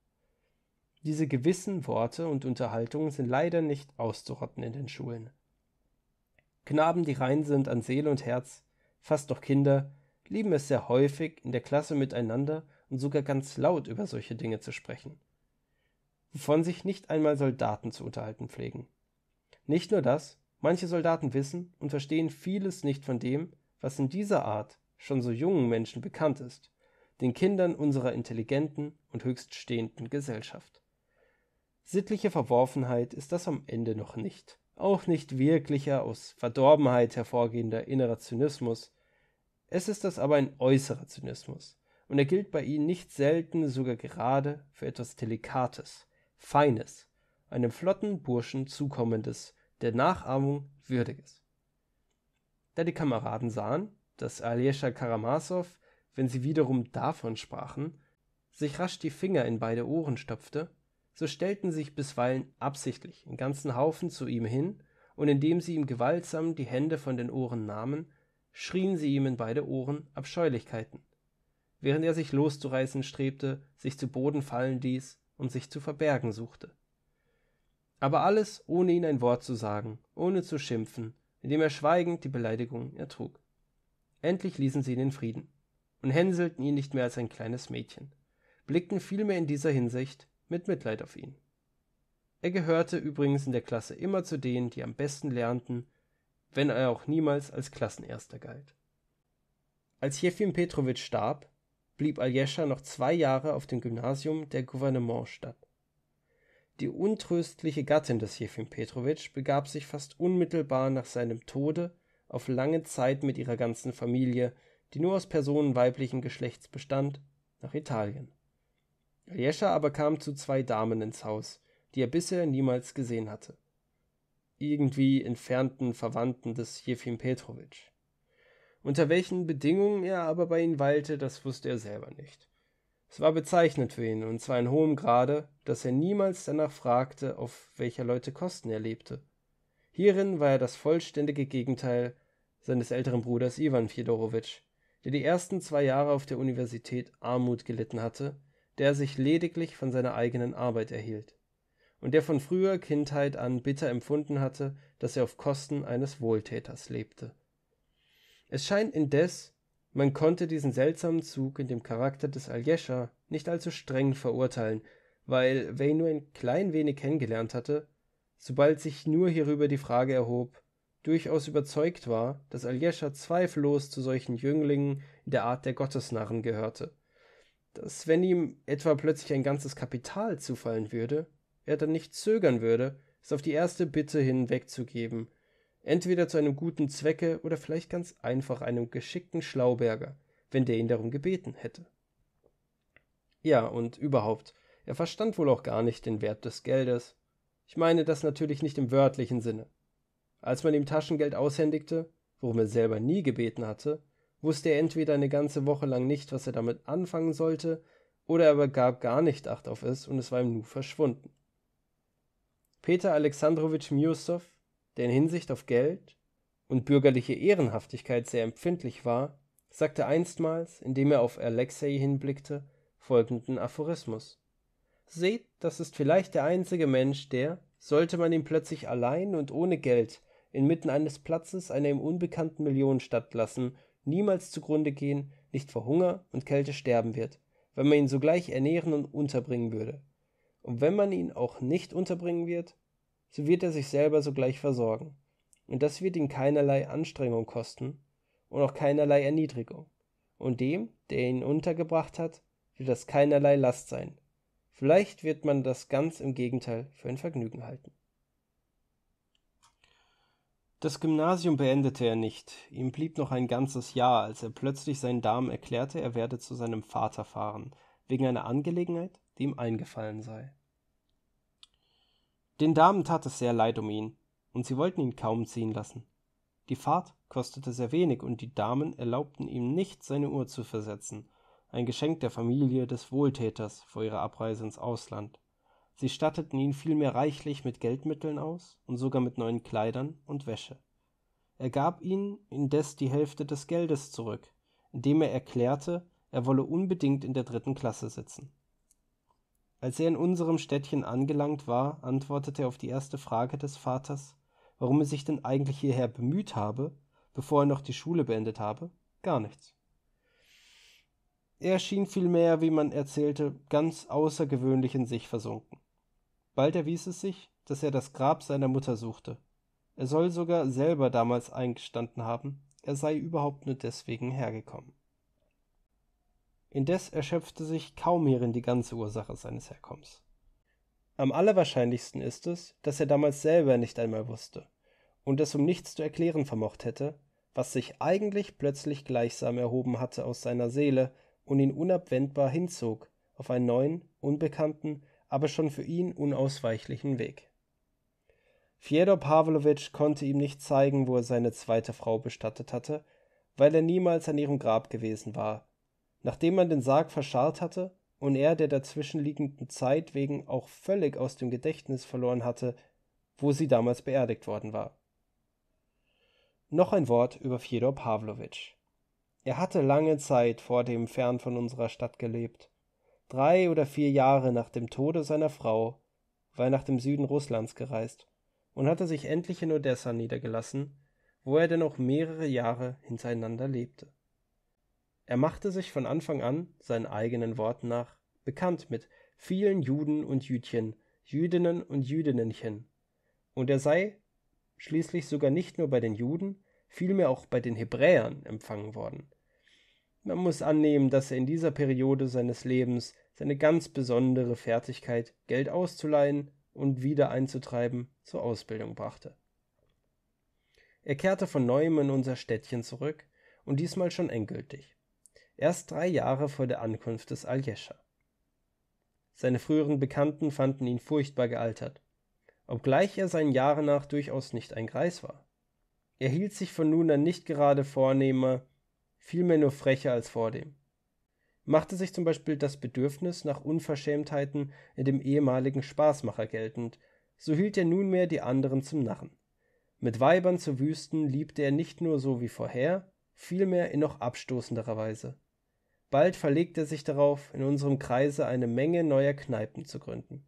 diese gewissen Worte und Unterhaltungen sind leider nicht auszurotten in den Schulen. Knaben, die rein sind an Seele und Herz, fast noch Kinder, lieben es sehr häufig, in der Klasse miteinander und sogar ganz laut über solche Dinge zu sprechen, wovon sich nicht einmal Soldaten zu unterhalten pflegen. Nicht nur das, manche Soldaten wissen und verstehen vieles nicht von dem, was in dieser Art schon so jungen Menschen bekannt ist, den Kindern unserer intelligenten und höchststehenden Gesellschaft Sittliche Verworfenheit ist das am Ende noch nicht, auch nicht wirklicher, aus Verdorbenheit hervorgehender innerer Zynismus, es ist das aber ein äußerer Zynismus, und er gilt bei ihnen nicht selten sogar gerade für etwas Delikates, Feines, einem flotten Burschen zukommendes, der Nachahmung würdiges. Da die Kameraden sahen, dass Aljoscha Karamasow, wenn sie wiederum davon sprachen, sich rasch die Finger in beide Ohren stopfte so stellten sich bisweilen absichtlich in ganzen Haufen zu ihm hin, und indem sie ihm gewaltsam die Hände von den Ohren nahmen, schrien sie ihm in beide Ohren Abscheulichkeiten, während er sich loszureißen strebte, sich zu Boden fallen ließ und sich zu verbergen suchte. Aber alles, ohne ihn ein Wort zu sagen, ohne zu schimpfen, indem er schweigend die Beleidigung ertrug. Endlich ließen sie ihn in Frieden und hänselten ihn nicht mehr als ein kleines Mädchen, blickten vielmehr in dieser Hinsicht mit Mitleid auf ihn. Er gehörte übrigens in der Klasse immer zu denen, die am besten lernten, wenn er auch niemals als Klassenerster galt. Als Jefim Petrowitsch starb, blieb Aljescha noch zwei Jahre auf dem Gymnasium der Gouvernementstadt. Die untröstliche Gattin des Jefim Petrowitsch begab sich fast unmittelbar nach seinem Tode auf lange Zeit mit ihrer ganzen Familie, die nur aus Personen weiblichen Geschlechts bestand, nach Italien Jescha aber kam zu zwei Damen ins Haus, die er bisher niemals gesehen hatte. Irgendwie entfernten Verwandten des Jefim Petrowitsch. Unter welchen Bedingungen er aber bei ihnen weilte, das wusste er selber nicht. Es war bezeichnend für ihn, und zwar in hohem Grade, dass er niemals danach fragte, auf welcher Leute Kosten er lebte. Hierin war er das vollständige Gegenteil seines älteren Bruders Iwan Fjodorowitsch, der die ersten zwei Jahre auf der Universität Armut gelitten hatte der sich lediglich von seiner eigenen Arbeit erhielt und der von früher Kindheit an bitter empfunden hatte, dass er auf Kosten eines Wohltäters lebte. Es scheint indes, man konnte diesen seltsamen Zug in dem Charakter des Aljescha nicht allzu streng verurteilen, weil Wayne nur ein klein wenig kennengelernt hatte, sobald sich nur hierüber die Frage erhob, durchaus überzeugt war, dass Aljescha zweifellos zu solchen Jünglingen in der Art der Gottesnarren gehörte dass wenn ihm etwa plötzlich ein ganzes Kapital zufallen würde, er dann nicht zögern würde, es auf die erste Bitte hin wegzugeben, entweder zu einem guten Zwecke oder vielleicht ganz einfach einem geschickten Schlauberger, wenn der ihn darum gebeten hätte. Ja, und überhaupt, er verstand wohl auch gar nicht den Wert des Geldes. Ich meine das natürlich nicht im wörtlichen Sinne. Als man ihm Taschengeld aushändigte, worum er selber nie gebeten hatte, wusste er entweder eine ganze Woche lang nicht, was er damit anfangen sollte, oder er gab gar nicht Acht auf es und es war im Nu verschwunden. Peter Alexandrowitsch Miusow, der in Hinsicht auf Geld und bürgerliche Ehrenhaftigkeit sehr empfindlich war, sagte einstmals, indem er auf Alexei hinblickte, folgenden Aphorismus. Seht, das ist vielleicht der einzige Mensch, der, sollte man ihn plötzlich allein und ohne Geld inmitten eines Platzes einer ihm unbekannten Millionenstadt lassen, niemals zugrunde gehen, nicht vor Hunger und Kälte sterben wird, wenn man ihn sogleich ernähren und unterbringen würde. Und wenn man ihn auch nicht unterbringen wird, so wird er sich selber sogleich versorgen. Und das wird ihn keinerlei Anstrengung kosten und auch keinerlei Erniedrigung. Und dem, der ihn untergebracht hat, wird das keinerlei Last sein. Vielleicht wird man das ganz im Gegenteil für ein Vergnügen halten. Das Gymnasium beendete er nicht, ihm blieb noch ein ganzes Jahr, als er plötzlich seinen Damen erklärte, er werde zu seinem Vater fahren, wegen einer Angelegenheit, die ihm eingefallen sei. Den Damen tat es sehr leid um ihn, und sie wollten ihn kaum ziehen lassen. Die Fahrt kostete sehr wenig, und die Damen erlaubten ihm nicht, seine Uhr zu versetzen, ein Geschenk der Familie des Wohltäters vor ihrer Abreise ins Ausland. Sie statteten ihn vielmehr reichlich mit Geldmitteln aus und sogar mit neuen Kleidern und Wäsche. Er gab ihnen indes die Hälfte des Geldes zurück, indem er erklärte, er wolle unbedingt in der dritten Klasse sitzen. Als er in unserem Städtchen angelangt war, antwortete er auf die erste Frage des Vaters, warum er sich denn eigentlich hierher bemüht habe, bevor er noch die Schule beendet habe, gar nichts. Er schien vielmehr, wie man erzählte, ganz außergewöhnlich in sich versunken. Bald erwies es sich, dass er das Grab seiner Mutter suchte. Er soll sogar selber damals eingestanden haben, er sei überhaupt nur deswegen hergekommen. Indes erschöpfte sich kaum hierin die ganze Ursache seines Herkommens. Am allerwahrscheinlichsten ist es, dass er damals selber nicht einmal wusste und es um nichts zu erklären vermocht hätte, was sich eigentlich plötzlich gleichsam erhoben hatte aus seiner Seele und ihn unabwendbar hinzog auf einen neuen, unbekannten, aber schon für ihn unausweichlichen Weg. Fjodor Pawlowitsch konnte ihm nicht zeigen, wo er seine zweite Frau bestattet hatte, weil er niemals an ihrem Grab gewesen war. Nachdem man den Sarg verscharrt hatte und er der dazwischenliegenden Zeit wegen auch völlig aus dem Gedächtnis verloren hatte, wo sie damals beerdigt worden war. Noch ein Wort über Fjodor Pawlowitsch. Er hatte lange Zeit vor dem fern von unserer Stadt gelebt drei oder vier Jahre nach dem Tode seiner Frau, war er nach dem Süden Russlands gereist und hatte sich endlich in Odessa niedergelassen, wo er dennoch mehrere Jahre hintereinander lebte. Er machte sich von Anfang an, seinen eigenen Worten nach, bekannt mit vielen Juden und Jüdchen, Jüdinnen und Jüdinnenchen, und er sei schließlich sogar nicht nur bei den Juden, vielmehr auch bei den Hebräern empfangen worden. Man muss annehmen, dass er in dieser Periode seines Lebens seine ganz besondere Fertigkeit, Geld auszuleihen und wieder einzutreiben, zur Ausbildung brachte. Er kehrte von neuem in unser Städtchen zurück, und diesmal schon endgültig. Erst drei Jahre vor der Ankunft des Aljescha. Seine früheren Bekannten fanden ihn furchtbar gealtert, obgleich er seinen Jahren nach durchaus nicht ein Greis war. Er hielt sich von nun an nicht gerade vornehmer, vielmehr nur frecher als vordem machte sich zum Beispiel das Bedürfnis nach Unverschämtheiten in dem ehemaligen Spaßmacher geltend, so hielt er nunmehr die anderen zum Narren. Mit Weibern zu Wüsten liebte er nicht nur so wie vorher, vielmehr in noch abstoßenderer Weise. Bald verlegte er sich darauf, in unserem Kreise eine Menge neuer Kneipen zu gründen.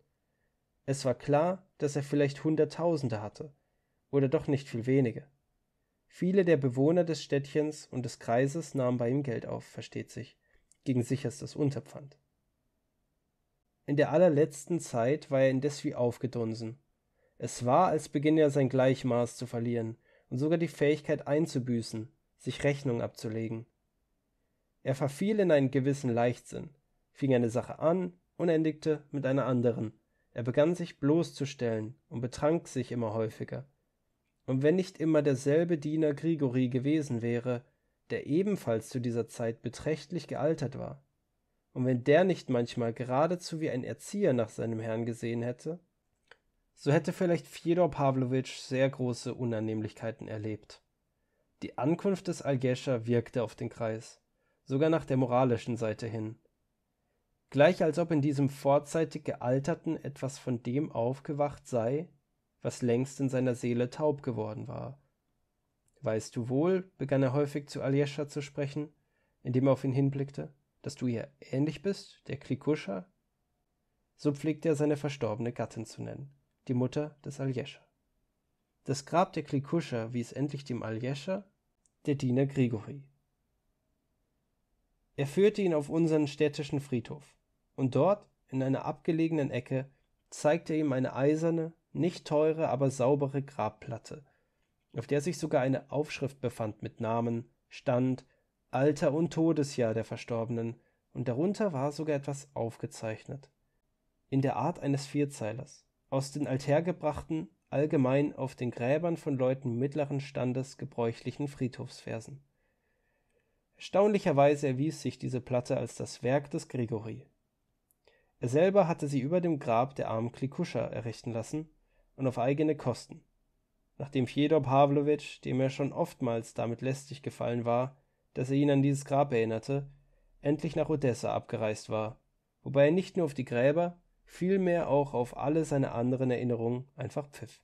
Es war klar, dass er vielleicht Hunderttausende hatte, oder doch nicht viel wenige. Viele der Bewohner des Städtchens und des Kreises nahmen bei ihm Geld auf, versteht sich gegen sicherstes Unterpfand. In der allerletzten Zeit war er indes wie aufgedunsen. Es war, als beginne er sein Gleichmaß zu verlieren und sogar die Fähigkeit einzubüßen, sich Rechnung abzulegen. Er verfiel in einen gewissen Leichtsinn, fing eine Sache an und endigte mit einer anderen. Er begann sich bloßzustellen und betrank sich immer häufiger. Und wenn nicht immer derselbe Diener Grigori gewesen wäre, der ebenfalls zu dieser Zeit beträchtlich gealtert war. Und wenn der nicht manchmal geradezu wie ein Erzieher nach seinem Herrn gesehen hätte, so hätte vielleicht Fjodor Pawlowitsch sehr große Unannehmlichkeiten erlebt. Die Ankunft des Algescher wirkte auf den Kreis, sogar nach der moralischen Seite hin. Gleich als ob in diesem vorzeitig Gealterten etwas von dem aufgewacht sei, was längst in seiner Seele taub geworden war Weißt du wohl, begann er häufig zu Aljescha zu sprechen, indem er auf ihn hinblickte, dass du ihr ähnlich bist, der Klikuscha? So pflegte er seine verstorbene Gattin zu nennen, die Mutter des Aljescha. Das Grab der Klikuscha wies endlich dem Aljescha, der Diener Grigori. Er führte ihn auf unseren städtischen Friedhof, und dort, in einer abgelegenen Ecke, zeigte er ihm eine eiserne, nicht teure, aber saubere Grabplatte, auf der sich sogar eine Aufschrift befand mit Namen, Stand, Alter und Todesjahr der Verstorbenen, und darunter war sogar etwas aufgezeichnet. In der Art eines Vierzeilers, aus den althergebrachten, allgemein auf den Gräbern von Leuten mittleren Standes gebräuchlichen Friedhofsversen. Erstaunlicherweise erwies sich diese Platte als das Werk des Grigori. Er selber hatte sie über dem Grab der armen Klikuscha errichten lassen und auf eigene Kosten nachdem Fjodor Pawlowitsch, dem er schon oftmals damit lästig gefallen war, dass er ihn an dieses Grab erinnerte, endlich nach Odessa abgereist war, wobei er nicht nur auf die Gräber, vielmehr auch auf alle seine anderen Erinnerungen einfach pfiff.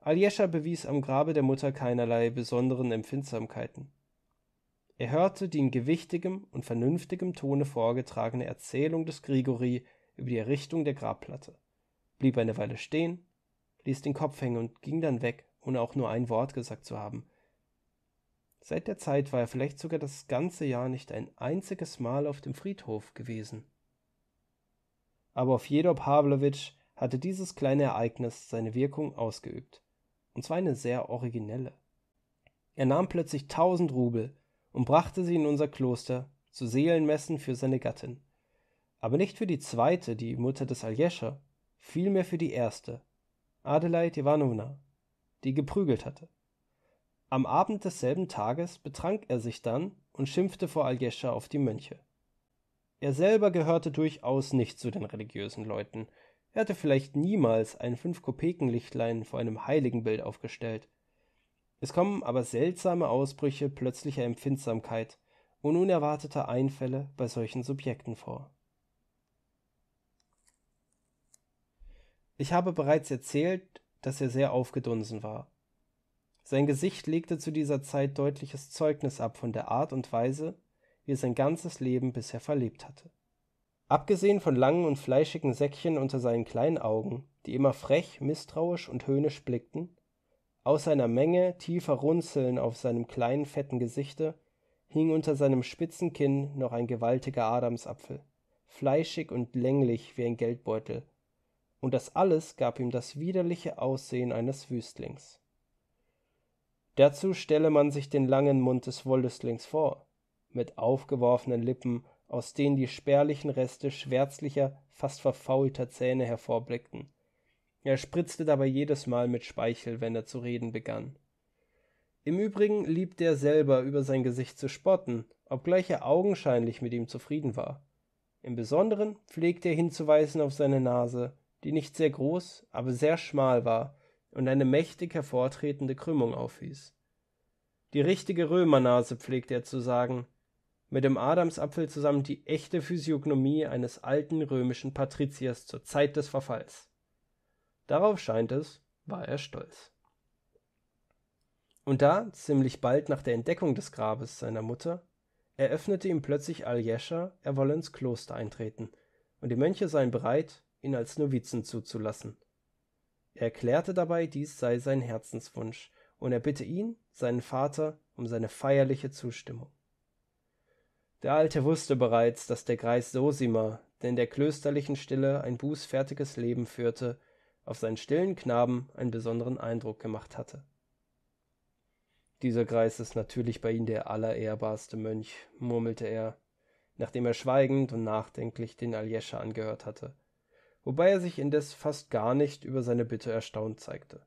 Aljescha bewies am Grabe der Mutter keinerlei besonderen Empfindsamkeiten. Er hörte die in gewichtigem und vernünftigem Tone vorgetragene Erzählung des Grigori über die Errichtung der Grabplatte, blieb eine Weile stehen ließ den Kopf hängen und ging dann weg, ohne auch nur ein Wort gesagt zu haben. Seit der Zeit war er vielleicht sogar das ganze Jahr nicht ein einziges Mal auf dem Friedhof gewesen. Aber auf Jedor Pawlowitsch hatte dieses kleine Ereignis seine Wirkung ausgeübt, und zwar eine sehr originelle. Er nahm plötzlich tausend Rubel und brachte sie in unser Kloster zu Seelenmessen für seine Gattin, aber nicht für die zweite, die Mutter des Aljescher, vielmehr für die erste, Adelaide Iwanowna, die geprügelt hatte. Am Abend desselben Tages betrank er sich dann und schimpfte vor Aljescha auf die Mönche. Er selber gehörte durchaus nicht zu den religiösen Leuten. Er hatte vielleicht niemals ein Fünf-Kopeken-Lichtlein vor einem Heiligenbild aufgestellt. Es kommen aber seltsame Ausbrüche plötzlicher Empfindsamkeit und unerwarteter Einfälle bei solchen Subjekten vor Ich habe bereits erzählt, dass er sehr aufgedunsen war. Sein Gesicht legte zu dieser Zeit deutliches Zeugnis ab von der Art und Weise, wie er sein ganzes Leben bisher verlebt hatte. Abgesehen von langen und fleischigen Säckchen unter seinen kleinen Augen, die immer frech, misstrauisch und höhnisch blickten, aus einer Menge tiefer Runzeln auf seinem kleinen, fetten Gesichte, hing unter seinem spitzen Kinn noch ein gewaltiger Adamsapfel, fleischig und länglich wie ein Geldbeutel, und das alles gab ihm das widerliche Aussehen eines Wüstlings. Dazu stelle man sich den langen Mund des Wollüstlings vor, mit aufgeworfenen Lippen, aus denen die spärlichen Reste schwärzlicher, fast verfaulter Zähne hervorblickten. Er spritzte dabei jedes Mal mit Speichel, wenn er zu reden begann. Im Übrigen liebte er selber, über sein Gesicht zu spotten, obgleich er augenscheinlich mit ihm zufrieden war. Im Besonderen pflegte er hinzuweisen auf seine Nase, die nicht sehr groß, aber sehr schmal war und eine mächtig hervortretende Krümmung aufwies. Die richtige Römernase, pflegte er zu sagen, mit dem Adamsapfel zusammen die echte Physiognomie eines alten römischen Patriziers zur Zeit des Verfalls. Darauf scheint es, war er stolz. Und da, ziemlich bald nach der Entdeckung des Grabes seiner Mutter, eröffnete ihm plötzlich Aljescha, er wolle ins Kloster eintreten, und die Mönche seien bereit, ihn als Novizen zuzulassen. Er erklärte dabei, dies sei sein Herzenswunsch, und er bitte ihn, seinen Vater, um seine feierliche Zustimmung. Der Alte wusste bereits, dass der Greis Sosima, der in der klösterlichen Stille ein bußfertiges Leben führte, auf seinen stillen Knaben einen besonderen Eindruck gemacht hatte. Dieser Greis ist natürlich bei Ihnen der allerehrbarste Mönch, murmelte er, nachdem er schweigend und nachdenklich den Aljescha angehört hatte wobei er sich indes fast gar nicht über seine Bitte erstaunt zeigte.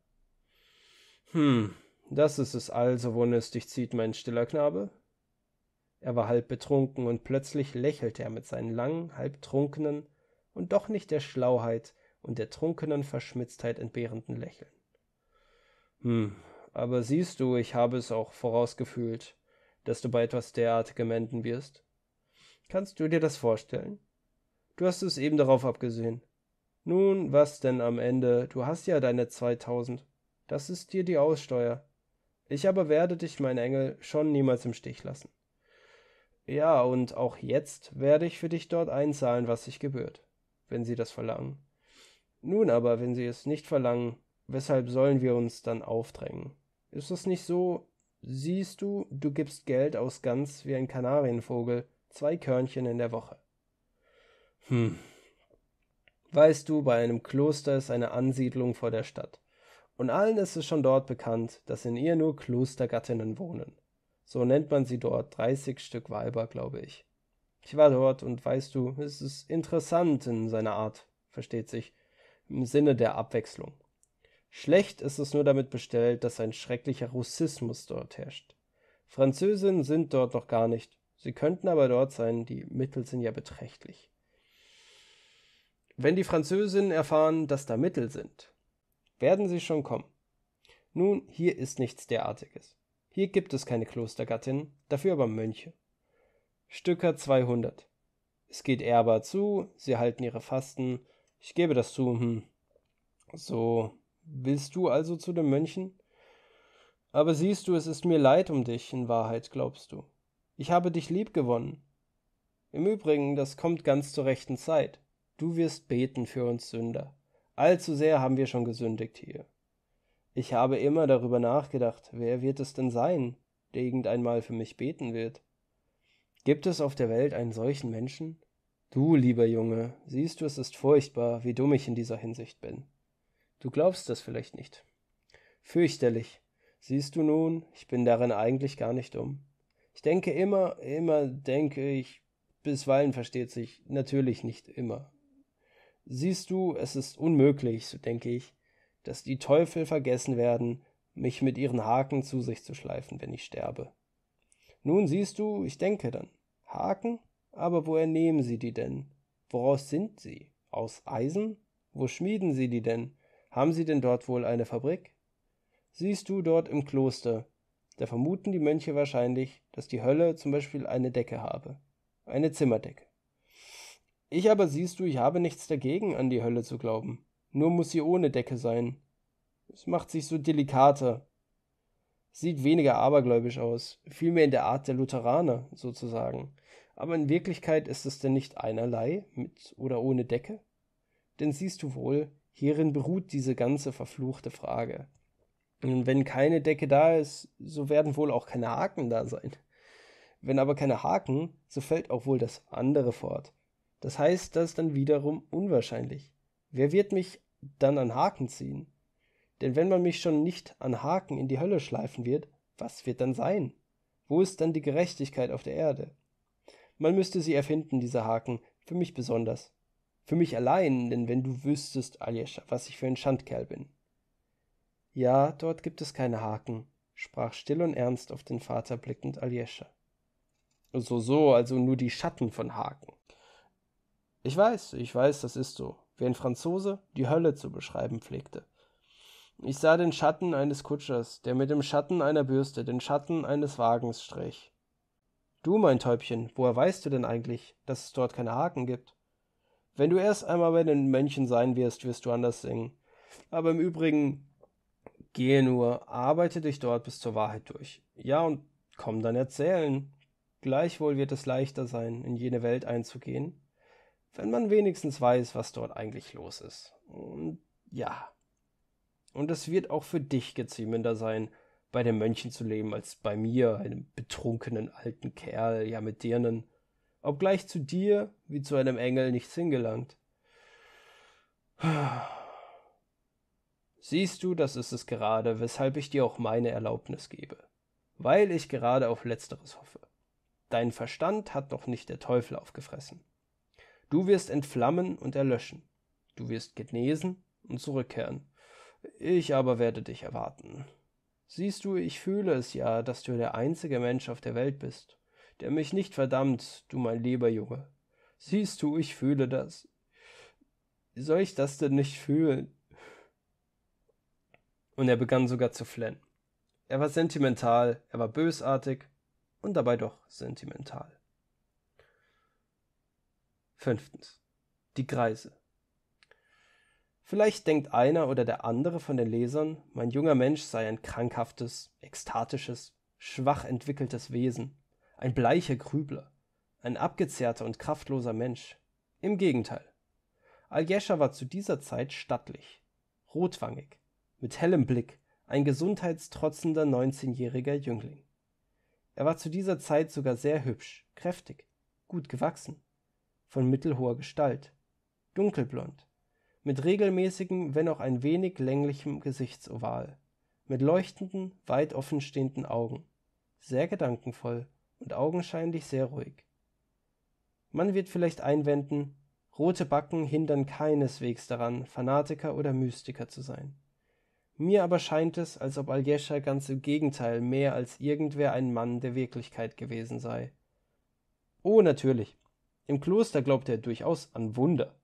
Hm, das ist es also, wonach es dich zieht, mein stiller Knabe? Er war halb betrunken und plötzlich lächelte er mit seinen langen, halb trunkenen und doch nicht der Schlauheit und der trunkenen Verschmitztheit entbehrenden Lächeln. Hm, aber siehst du, ich habe es auch vorausgefühlt, dass du bei etwas derartigem enden wirst. Kannst du dir das vorstellen? Du hast es eben darauf abgesehen. Nun, was denn am Ende? Du hast ja deine zweitausend. Das ist dir die Aussteuer. Ich aber werde dich, mein Engel, schon niemals im Stich lassen. Ja, und auch jetzt werde ich für dich dort einzahlen, was sich gebührt, wenn sie das verlangen. Nun aber, wenn sie es nicht verlangen, weshalb sollen wir uns dann aufdrängen? Ist es nicht so, siehst du, du gibst Geld aus ganz wie ein Kanarienvogel, zwei Körnchen in der Woche. Hm, Weißt du, bei einem Kloster ist eine Ansiedlung vor der Stadt. Und allen ist es schon dort bekannt, dass in ihr nur Klostergattinnen wohnen. So nennt man sie dort, 30 Stück Weiber, glaube ich. Ich war dort und weißt du, es ist interessant in seiner Art, versteht sich, im Sinne der Abwechslung. Schlecht ist es nur damit bestellt, dass ein schrecklicher Russismus dort herrscht. Französinnen sind dort noch gar nicht, sie könnten aber dort sein, die Mittel sind ja beträchtlich. Wenn die Französinnen erfahren, dass da Mittel sind, werden sie schon kommen. Nun, hier ist nichts derartiges. Hier gibt es keine Klostergattin, dafür aber Mönche. Stücker 200. Es geht ehrbar zu, sie halten ihre Fasten. Ich gebe das zu, hm. So, willst du also zu den Mönchen? Aber siehst du, es ist mir leid um dich, in Wahrheit glaubst du. Ich habe dich lieb gewonnen. Im Übrigen, das kommt ganz zur rechten Zeit du wirst beten für uns Sünder. Allzu sehr haben wir schon gesündigt hier. Ich habe immer darüber nachgedacht, wer wird es denn sein, der irgendeinmal für mich beten wird? Gibt es auf der Welt einen solchen Menschen? Du, lieber Junge, siehst du, es ist furchtbar, wie dumm ich in dieser Hinsicht bin. Du glaubst das vielleicht nicht. Fürchterlich. Siehst du nun, ich bin darin eigentlich gar nicht dumm. Ich denke immer, immer denke ich, bisweilen versteht sich, natürlich nicht immer, Siehst du, es ist unmöglich, so denke ich, dass die Teufel vergessen werden, mich mit ihren Haken zu sich zu schleifen, wenn ich sterbe. Nun siehst du, ich denke dann. Haken? Aber woher nehmen sie die denn? Woraus sind sie? Aus Eisen? Wo schmieden sie die denn? Haben sie denn dort wohl eine Fabrik? Siehst du dort im Kloster, da vermuten die Mönche wahrscheinlich, dass die Hölle zum Beispiel eine Decke habe, eine Zimmerdecke. Ich aber siehst du, ich habe nichts dagegen, an die Hölle zu glauben. Nur muss sie ohne Decke sein. Es macht sich so delikater. Sieht weniger abergläubisch aus, vielmehr in der Art der Lutheraner, sozusagen. Aber in Wirklichkeit ist es denn nicht einerlei, mit oder ohne Decke? Denn siehst du wohl, hierin beruht diese ganze verfluchte Frage. Und wenn keine Decke da ist, so werden wohl auch keine Haken da sein. Wenn aber keine Haken, so fällt auch wohl das andere fort. Das heißt, das ist dann wiederum unwahrscheinlich. Wer wird mich dann an Haken ziehen? Denn wenn man mich schon nicht an Haken in die Hölle schleifen wird, was wird dann sein? Wo ist dann die Gerechtigkeit auf der Erde? Man müsste sie erfinden, diese Haken, für mich besonders. Für mich allein, denn wenn du wüsstest, Aljescha, was ich für ein Schandkerl bin. Ja, dort gibt es keine Haken, sprach still und ernst auf den Vater blickend Aljescha. So, so, also nur die Schatten von Haken. Ich weiß, ich weiß, das ist so, wie ein Franzose die Hölle zu beschreiben pflegte. Ich sah den Schatten eines Kutschers, der mit dem Schatten einer Bürste den Schatten eines Wagens strich. Du, mein Täubchen, woher weißt du denn eigentlich, dass es dort keine Haken gibt? Wenn du erst einmal bei den Mönchen sein wirst, wirst du anders singen. Aber im Übrigen, gehe nur, arbeite dich dort bis zur Wahrheit durch. Ja, und komm dann erzählen. Gleichwohl wird es leichter sein, in jene Welt einzugehen, wenn man wenigstens weiß, was dort eigentlich los ist. Und ja. Und es wird auch für dich geziemender sein, bei den Mönchen zu leben, als bei mir, einem betrunkenen alten Kerl, ja mit dirnen, obgleich zu dir wie zu einem Engel nichts hingelangt. Siehst du, das ist es gerade, weshalb ich dir auch meine Erlaubnis gebe, weil ich gerade auf letzteres hoffe. Deinen Verstand hat noch nicht der Teufel aufgefressen. Du wirst entflammen und erlöschen. Du wirst genesen und zurückkehren. Ich aber werde dich erwarten. Siehst du, ich fühle es ja, dass du der einzige Mensch auf der Welt bist, der mich nicht verdammt, du mein lieber Junge. Siehst du, ich fühle das. soll ich das denn nicht fühlen? Und er begann sogar zu flennen. Er war sentimental, er war bösartig und dabei doch sentimental. Fünftens. Die Greise. Vielleicht denkt einer oder der andere von den Lesern, mein junger Mensch sei ein krankhaftes, ekstatisches, schwach entwickeltes Wesen, ein bleicher Grübler, ein abgezehrter und kraftloser Mensch. Im Gegenteil. Aljescha war zu dieser Zeit stattlich, rotwangig, mit hellem Blick, ein gesundheitstrotzender 19-jähriger Jüngling. Er war zu dieser Zeit sogar sehr hübsch, kräftig, gut gewachsen, von mittelhoher Gestalt, dunkelblond, mit regelmäßigem, wenn auch ein wenig länglichem Gesichtsoval, mit leuchtenden, weit offenstehenden Augen, sehr gedankenvoll und augenscheinlich sehr ruhig. Man wird vielleicht einwenden, rote Backen hindern keineswegs daran, Fanatiker oder Mystiker zu sein. Mir aber scheint es, als ob Aljescha ganz im Gegenteil mehr als irgendwer ein Mann der Wirklichkeit gewesen sei. Oh, natürlich, im Kloster glaubte er durchaus an Wunder,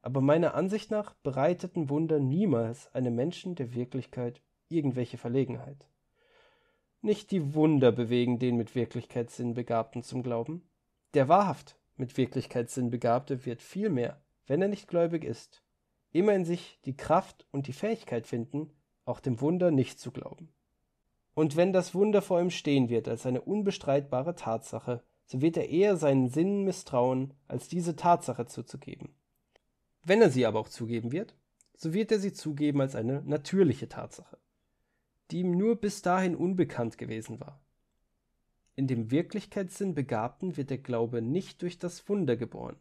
aber meiner Ansicht nach bereiteten Wunder niemals einem Menschen der Wirklichkeit irgendwelche Verlegenheit. Nicht die Wunder bewegen den mit Wirklichkeitssinn Begabten zum Glauben. Der wahrhaft mit Wirklichkeitssinn Begabte wird vielmehr, wenn er nicht gläubig ist, immer in sich die Kraft und die Fähigkeit finden, auch dem Wunder nicht zu glauben. Und wenn das Wunder vor ihm stehen wird als eine unbestreitbare Tatsache, so wird er eher seinen Sinnen misstrauen, als diese Tatsache zuzugeben. Wenn er sie aber auch zugeben wird, so wird er sie zugeben als eine natürliche Tatsache, die ihm nur bis dahin unbekannt gewesen war. In dem Wirklichkeitssinn Begabten wird der Glaube nicht durch das Wunder geboren,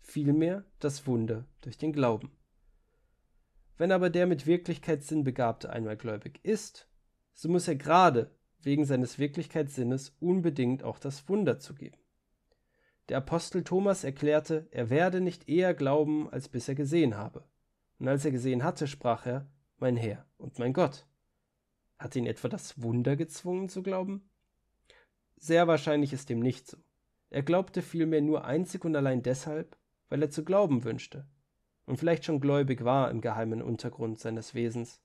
vielmehr das Wunder durch den Glauben. Wenn aber der mit Wirklichkeitssinn Begabte einmal gläubig ist, so muss er gerade wegen seines Wirklichkeitssinnes unbedingt auch das Wunder zu geben. Der Apostel Thomas erklärte, er werde nicht eher glauben, als bis er gesehen habe. Und als er gesehen hatte, sprach er, mein Herr und mein Gott. Hat ihn etwa das Wunder gezwungen zu glauben? Sehr wahrscheinlich ist dem nicht so. Er glaubte vielmehr nur einzig und allein deshalb, weil er zu glauben wünschte und vielleicht schon gläubig war im geheimen Untergrund seines Wesens,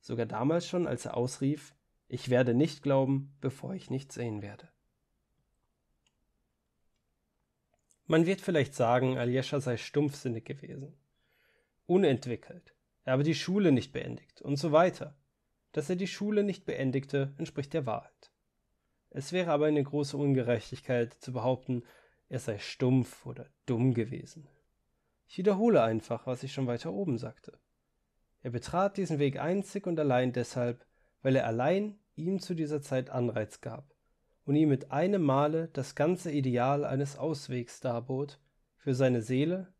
sogar damals schon, als er ausrief, ich werde nicht glauben, bevor ich nicht sehen werde. Man wird vielleicht sagen, Aljescha sei stumpfsinnig gewesen, unentwickelt, er habe die Schule nicht beendigt und so weiter. Dass er die Schule nicht beendigte, entspricht der Wahrheit. Es wäre aber eine große Ungerechtigkeit zu behaupten, er sei stumpf oder dumm gewesen. Ich wiederhole einfach, was ich schon weiter oben sagte. Er betrat diesen Weg einzig und allein deshalb, weil er allein ihm zu dieser Zeit Anreiz gab und ihm mit einem Male das ganze Ideal eines Auswegs darbot für seine Seele,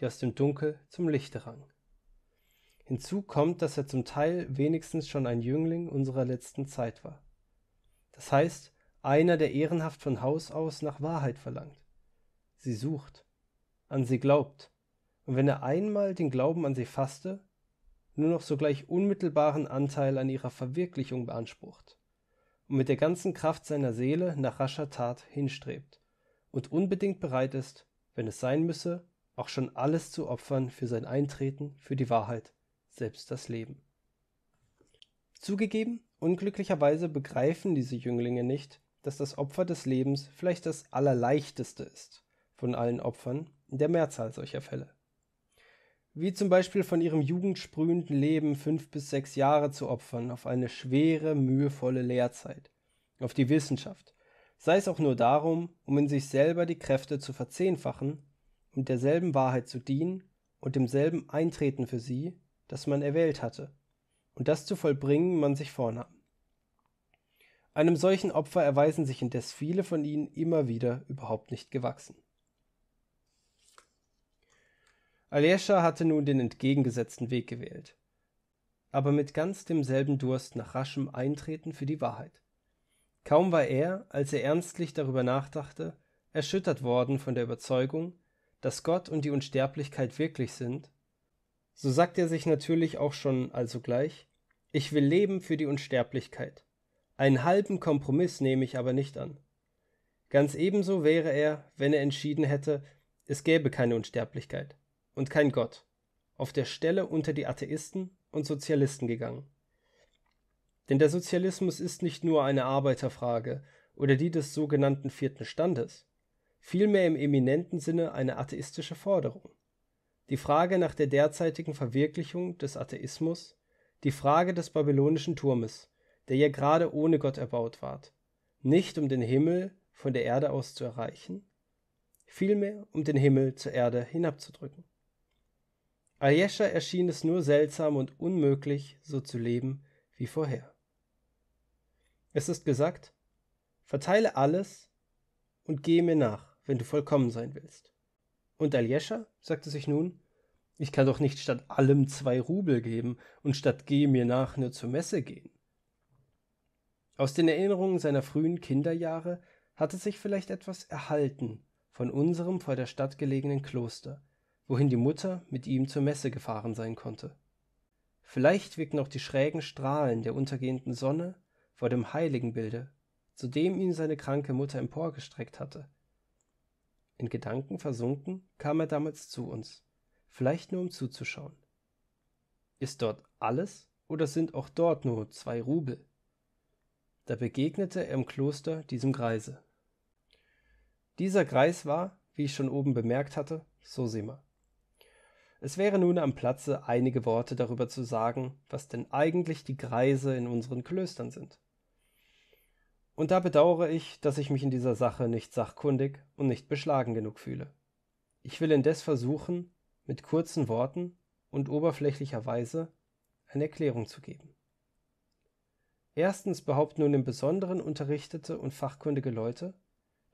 die aus dem Dunkel zum Lichte rang. Hinzu kommt, dass er zum Teil wenigstens schon ein Jüngling unserer letzten Zeit war. Das heißt, einer, der ehrenhaft von Haus aus nach Wahrheit verlangt, sie sucht, an sie glaubt, und wenn er einmal den Glauben an sie fasste, nur noch sogleich unmittelbaren Anteil an ihrer Verwirklichung beansprucht und mit der ganzen Kraft seiner Seele nach rascher Tat hinstrebt und unbedingt bereit ist, wenn es sein müsse, auch schon alles zu opfern für sein Eintreten für die Wahrheit, selbst das Leben. Zugegeben, unglücklicherweise begreifen diese Jünglinge nicht, dass das Opfer des Lebens vielleicht das allerleichteste ist von allen Opfern in der Mehrzahl solcher Fälle wie zum Beispiel von ihrem jugendsprühenden Leben fünf bis sechs Jahre zu opfern auf eine schwere, mühevolle Lehrzeit, auf die Wissenschaft, sei es auch nur darum, um in sich selber die Kräfte zu verzehnfachen und derselben Wahrheit zu dienen und demselben Eintreten für sie, das man erwählt hatte, und das zu vollbringen man sich vornahm. Einem solchen Opfer erweisen sich indes viele von ihnen immer wieder überhaupt nicht gewachsen. Aljoscha hatte nun den entgegengesetzten Weg gewählt, aber mit ganz demselben Durst nach raschem Eintreten für die Wahrheit. Kaum war er, als er ernstlich darüber nachdachte, erschüttert worden von der Überzeugung, dass Gott und die Unsterblichkeit wirklich sind, so sagt er sich natürlich auch schon alsogleich, ich will leben für die Unsterblichkeit. Einen halben Kompromiss nehme ich aber nicht an. Ganz ebenso wäre er, wenn er entschieden hätte, es gäbe keine Unsterblichkeit und kein Gott, auf der Stelle unter die Atheisten und Sozialisten gegangen. Denn der Sozialismus ist nicht nur eine Arbeiterfrage oder die des sogenannten vierten Standes, vielmehr im eminenten Sinne eine atheistische Forderung. Die Frage nach der derzeitigen Verwirklichung des Atheismus, die Frage des babylonischen Turmes, der ja gerade ohne Gott erbaut ward, nicht um den Himmel von der Erde aus zu erreichen, vielmehr um den Himmel zur Erde hinabzudrücken. Ayesha erschien es nur seltsam und unmöglich, so zu leben wie vorher. Es ist gesagt, verteile alles und gehe mir nach, wenn du vollkommen sein willst. Und Aljescha sagte sich nun, ich kann doch nicht statt allem zwei Rubel geben und statt gehe mir nach nur zur Messe gehen. Aus den Erinnerungen seiner frühen Kinderjahre hatte sich vielleicht etwas erhalten von unserem vor der Stadt gelegenen Kloster, wohin die Mutter mit ihm zur Messe gefahren sein konnte. Vielleicht wirkten auch die schrägen Strahlen der untergehenden Sonne vor dem Heiligenbilde, zu dem ihn seine kranke Mutter emporgestreckt hatte. In Gedanken versunken kam er damals zu uns, vielleicht nur um zuzuschauen. Ist dort alles oder sind auch dort nur zwei Rubel? Da begegnete er im Kloster diesem Greise. Dieser Greis war, wie ich schon oben bemerkt hatte, Sosima. Es wäre nun am Platze, einige Worte darüber zu sagen, was denn eigentlich die Greise in unseren Klöstern sind. Und da bedauere ich, dass ich mich in dieser Sache nicht sachkundig und nicht beschlagen genug fühle. Ich will indes versuchen, mit kurzen Worten und oberflächlicher Weise eine Erklärung zu geben. Erstens behaupten nun im Besonderen unterrichtete und fachkundige Leute,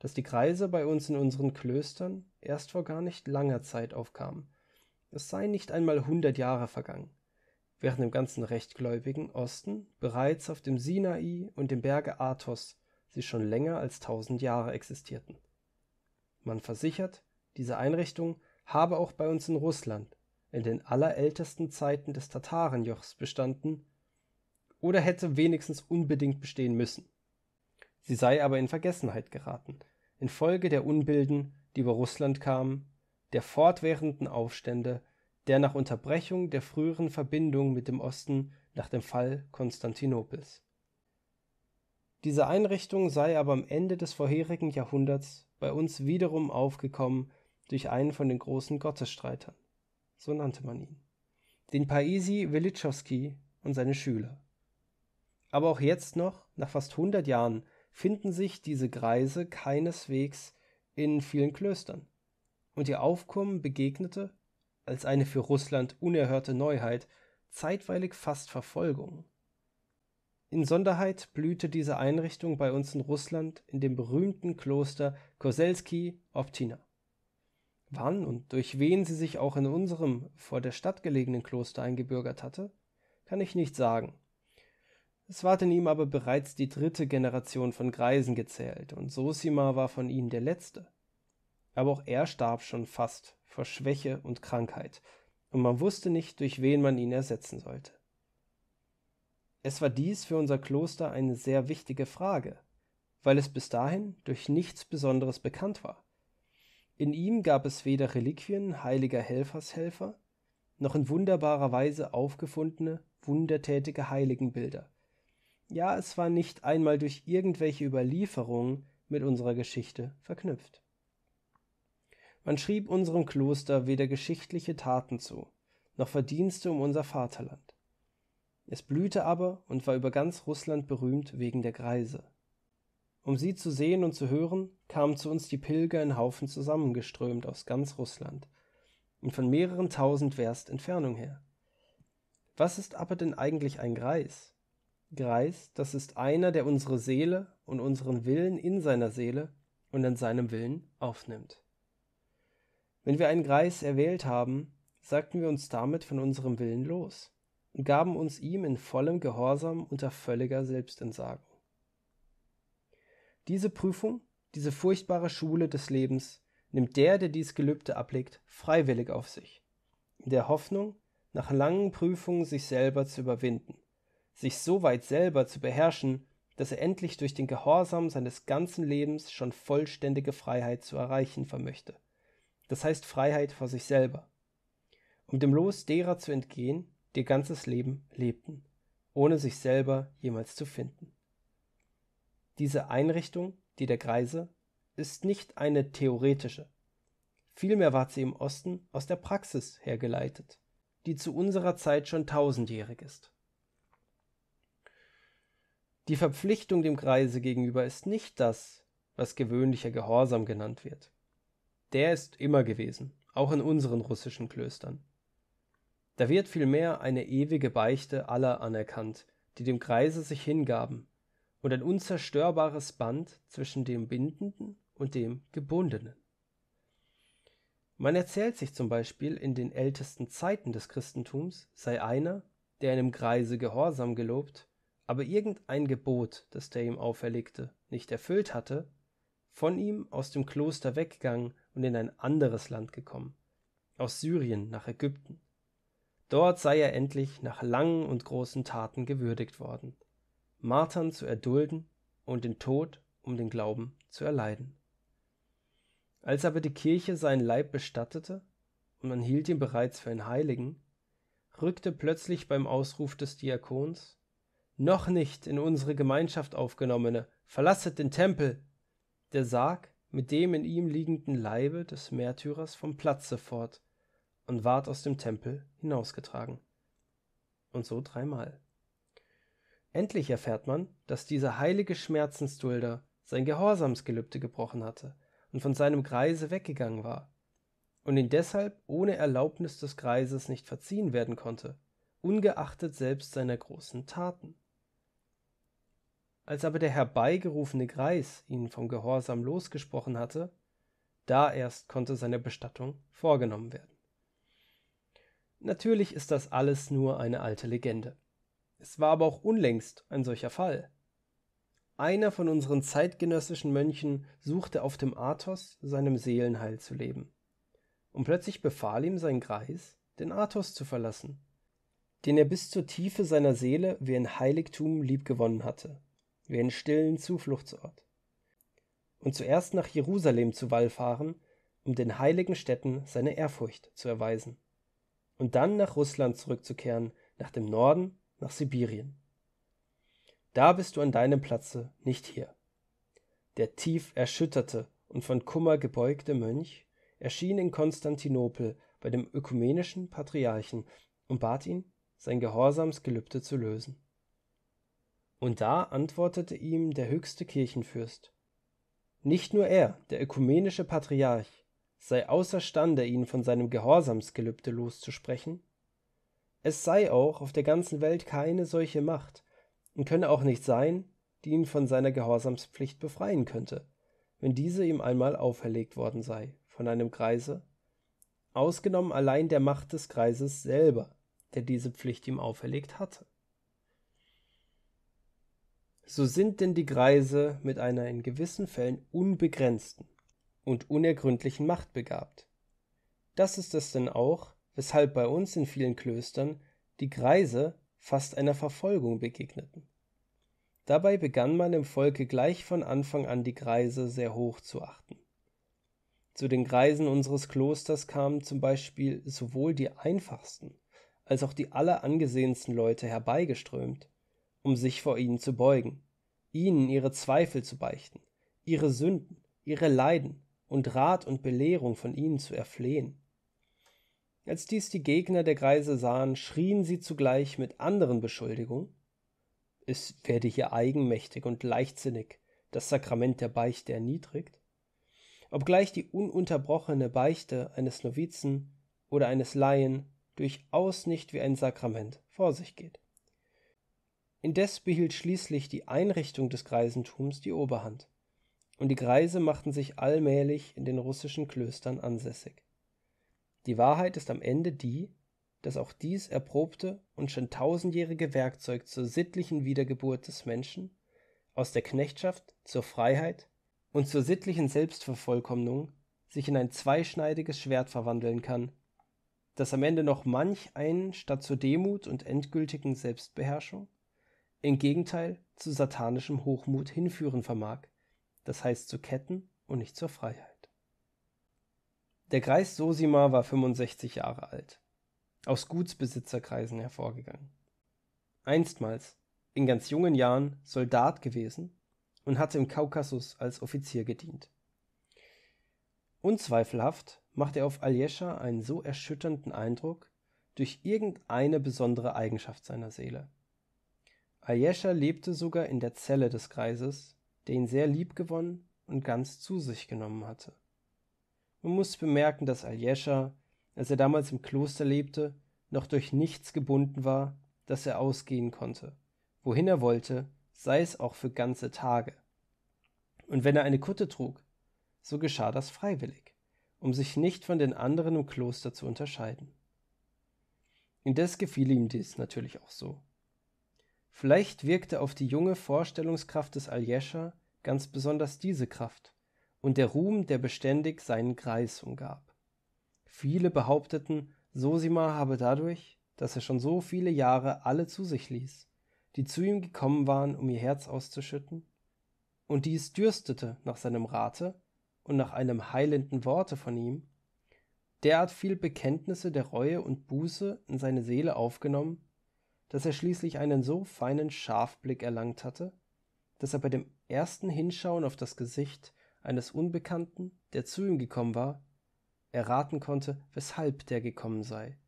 dass die Greise bei uns in unseren Klöstern erst vor gar nicht langer Zeit aufkamen es seien nicht einmal hundert Jahre vergangen, während im ganzen rechtgläubigen Osten bereits auf dem Sinai und dem Berge Athos sie schon länger als tausend Jahre existierten. Man versichert, diese Einrichtung habe auch bei uns in Russland in den allerältesten Zeiten des Tatarenjochs bestanden oder hätte wenigstens unbedingt bestehen müssen. Sie sei aber in Vergessenheit geraten, infolge der Unbilden, die über Russland kamen der fortwährenden Aufstände, der nach Unterbrechung der früheren Verbindung mit dem Osten nach dem Fall Konstantinopels. Diese Einrichtung sei aber am Ende des vorherigen Jahrhunderts bei uns wiederum aufgekommen durch einen von den großen Gottesstreitern – so nannte man ihn – den Paisi Wilitschowski und seine Schüler. Aber auch jetzt noch, nach fast hundert Jahren, finden sich diese Greise keineswegs in vielen Klöstern und ihr Aufkommen begegnete, als eine für Russland unerhörte Neuheit, zeitweilig fast Verfolgung. Insonderheit blühte diese Einrichtung bei uns in Russland in dem berühmten Kloster Koselski Optina. Wann und durch wen sie sich auch in unserem vor der Stadt gelegenen Kloster eingebürgert hatte, kann ich nicht sagen. Es ward in ihm aber bereits die dritte Generation von Greisen gezählt, und Sosima war von ihnen der letzte aber auch er starb schon fast vor Schwäche und Krankheit, und man wusste nicht, durch wen man ihn ersetzen sollte. Es war dies für unser Kloster eine sehr wichtige Frage, weil es bis dahin durch nichts Besonderes bekannt war. In ihm gab es weder Reliquien heiliger Helfershelfer, noch in wunderbarer Weise aufgefundene, wundertätige Heiligenbilder. Ja, es war nicht einmal durch irgendwelche Überlieferungen mit unserer Geschichte verknüpft. Man schrieb unserem Kloster weder geschichtliche Taten zu, noch Verdienste um unser Vaterland. Es blühte aber und war über ganz Russland berühmt wegen der Greise. Um sie zu sehen und zu hören, kamen zu uns die Pilger in Haufen zusammengeströmt aus ganz Russland und von mehreren tausend Werst Entfernung her. Was ist aber denn eigentlich ein Greis? Greis, das ist einer, der unsere Seele und unseren Willen in seiner Seele und in seinem Willen aufnimmt wenn wir einen Greis erwählt haben, sagten wir uns damit von unserem Willen los und gaben uns ihm in vollem Gehorsam unter völliger Selbstentsagung. Diese Prüfung, diese furchtbare Schule des Lebens, nimmt der, der dies Gelübde ablegt, freiwillig auf sich, in der Hoffnung, nach langen Prüfungen sich selber zu überwinden, sich so weit selber zu beherrschen, dass er endlich durch den Gehorsam seines ganzen Lebens schon vollständige Freiheit zu erreichen vermöchte das heißt Freiheit vor sich selber, um dem Los derer zu entgehen, die ihr ganzes Leben lebten, ohne sich selber jemals zu finden. Diese Einrichtung, die der Greise, ist nicht eine theoretische, vielmehr ward sie im Osten aus der Praxis hergeleitet, die zu unserer Zeit schon tausendjährig ist. Die Verpflichtung dem Greise gegenüber ist nicht das, was gewöhnlicher Gehorsam genannt wird der ist immer gewesen, auch in unseren russischen Klöstern. Da wird vielmehr eine ewige Beichte aller anerkannt, die dem Kreise sich hingaben, und ein unzerstörbares Band zwischen dem Bindenden und dem Gebundenen. Man erzählt sich zum Beispiel, in den ältesten Zeiten des Christentums sei einer, der einem Greise Gehorsam gelobt, aber irgendein Gebot, das der ihm auferlegte, nicht erfüllt hatte, von ihm aus dem Kloster weggegangen und in ein anderes Land gekommen, aus Syrien nach Ägypten. Dort sei er endlich nach langen und großen Taten gewürdigt worden, Martern zu erdulden und den Tod um den Glauben zu erleiden. Als aber die Kirche seinen Leib bestattete, und man hielt ihn bereits für einen Heiligen, rückte plötzlich beim Ausruf des Diakons Noch nicht in unsere Gemeinschaft aufgenommene, verlasset den Tempel. Der Sarg mit dem in ihm liegenden Leibe des Märtyrers vom Platze fort und ward aus dem Tempel hinausgetragen. Und so dreimal. Endlich erfährt man, dass dieser heilige Schmerzensdulder sein Gehorsamsgelübde gebrochen hatte und von seinem Greise weggegangen war und ihn deshalb ohne Erlaubnis des Greises nicht verziehen werden konnte, ungeachtet selbst seiner großen Taten. Als aber der herbeigerufene Greis ihn vom Gehorsam losgesprochen hatte, da erst konnte seine Bestattung vorgenommen werden. Natürlich ist das alles nur eine alte Legende. Es war aber auch unlängst ein solcher Fall. Einer von unseren zeitgenössischen Mönchen suchte auf dem Athos, seinem Seelenheil zu leben. Und plötzlich befahl ihm sein Greis, den Athos zu verlassen, den er bis zur Tiefe seiner Seele wie ein Heiligtum liebgewonnen hatte wie einen stillen Zufluchtsort, und zuerst nach Jerusalem zu wallfahren, um den heiligen Städten seine Ehrfurcht zu erweisen, und dann nach Russland zurückzukehren, nach dem Norden, nach Sibirien. Da bist du an deinem Platze, nicht hier. Der tief erschütterte und von Kummer gebeugte Mönch erschien in Konstantinopel bei dem ökumenischen Patriarchen und bat ihn, sein Gehorsamsgelübde zu lösen. Und da antwortete ihm der höchste Kirchenfürst Nicht nur er, der ökumenische Patriarch, sei außerstande, ihn von seinem Gehorsamsgelübde loszusprechen. Es sei auch auf der ganzen Welt keine solche Macht und könne auch nicht sein, die ihn von seiner Gehorsamspflicht befreien könnte, wenn diese ihm einmal auferlegt worden sei von einem Kreise, ausgenommen allein der Macht des Kreises selber, der diese Pflicht ihm auferlegt hatte. So sind denn die Greise mit einer in gewissen Fällen unbegrenzten und unergründlichen Macht begabt. Das ist es denn auch, weshalb bei uns in vielen Klöstern die Greise fast einer Verfolgung begegneten. Dabei begann man im Volke gleich von Anfang an die Greise sehr hoch zu achten. Zu den Greisen unseres Klosters kamen zum Beispiel sowohl die einfachsten als auch die allerangesehensten Leute herbeigeströmt, um sich vor ihnen zu beugen, ihnen ihre Zweifel zu beichten, ihre Sünden, ihre Leiden und Rat und Belehrung von ihnen zu erflehen. Als dies die Gegner der Greise sahen, schrien sie zugleich mit anderen Beschuldigungen Es werde hier eigenmächtig und leichtsinnig das Sakrament der Beichte erniedrigt, obgleich die ununterbrochene Beichte eines Novizen oder eines Laien durchaus nicht wie ein Sakrament vor sich geht. Indes behielt schließlich die Einrichtung des Greisentums die Oberhand, und die Greise machten sich allmählich in den russischen Klöstern ansässig. Die Wahrheit ist am Ende die, dass auch dies erprobte und schon tausendjährige Werkzeug zur sittlichen Wiedergeburt des Menschen aus der Knechtschaft zur Freiheit und zur sittlichen Selbstvervollkommnung sich in ein zweischneidiges Schwert verwandeln kann, das am Ende noch manch einen statt zur Demut und endgültigen Selbstbeherrschung im Gegenteil zu satanischem Hochmut hinführen vermag, das heißt zu Ketten und nicht zur Freiheit. Der Greis Sosima war 65 Jahre alt, aus Gutsbesitzerkreisen hervorgegangen. Einstmals, in ganz jungen Jahren, Soldat gewesen und hatte im Kaukasus als Offizier gedient. Unzweifelhaft macht er auf Aljescha einen so erschütternden Eindruck durch irgendeine besondere Eigenschaft seiner Seele Ayesha lebte sogar in der Zelle des Greises, der ihn sehr lieb gewonnen und ganz zu sich genommen hatte. Man muss bemerken, dass Aljescha, als er damals im Kloster lebte, noch durch nichts gebunden war, dass er ausgehen konnte, wohin er wollte, sei es auch für ganze Tage. Und wenn er eine Kutte trug, so geschah das freiwillig, um sich nicht von den anderen im Kloster zu unterscheiden. Indes gefiel ihm dies natürlich auch so. Vielleicht wirkte auf die junge Vorstellungskraft des Aljescha ganz besonders diese Kraft und der Ruhm, der beständig seinen Kreis umgab. Viele behaupteten, Sosima habe dadurch, dass er schon so viele Jahre alle zu sich ließ, die zu ihm gekommen waren, um ihr Herz auszuschütten, und dies dürstete nach seinem Rate und nach einem heilenden Worte von ihm, derart viel Bekenntnisse der Reue und Buße in seine Seele aufgenommen, dass er schließlich einen so feinen Scharfblick erlangt hatte, dass er bei dem ersten Hinschauen auf das Gesicht eines Unbekannten, der zu ihm gekommen war, erraten konnte, weshalb der gekommen sei,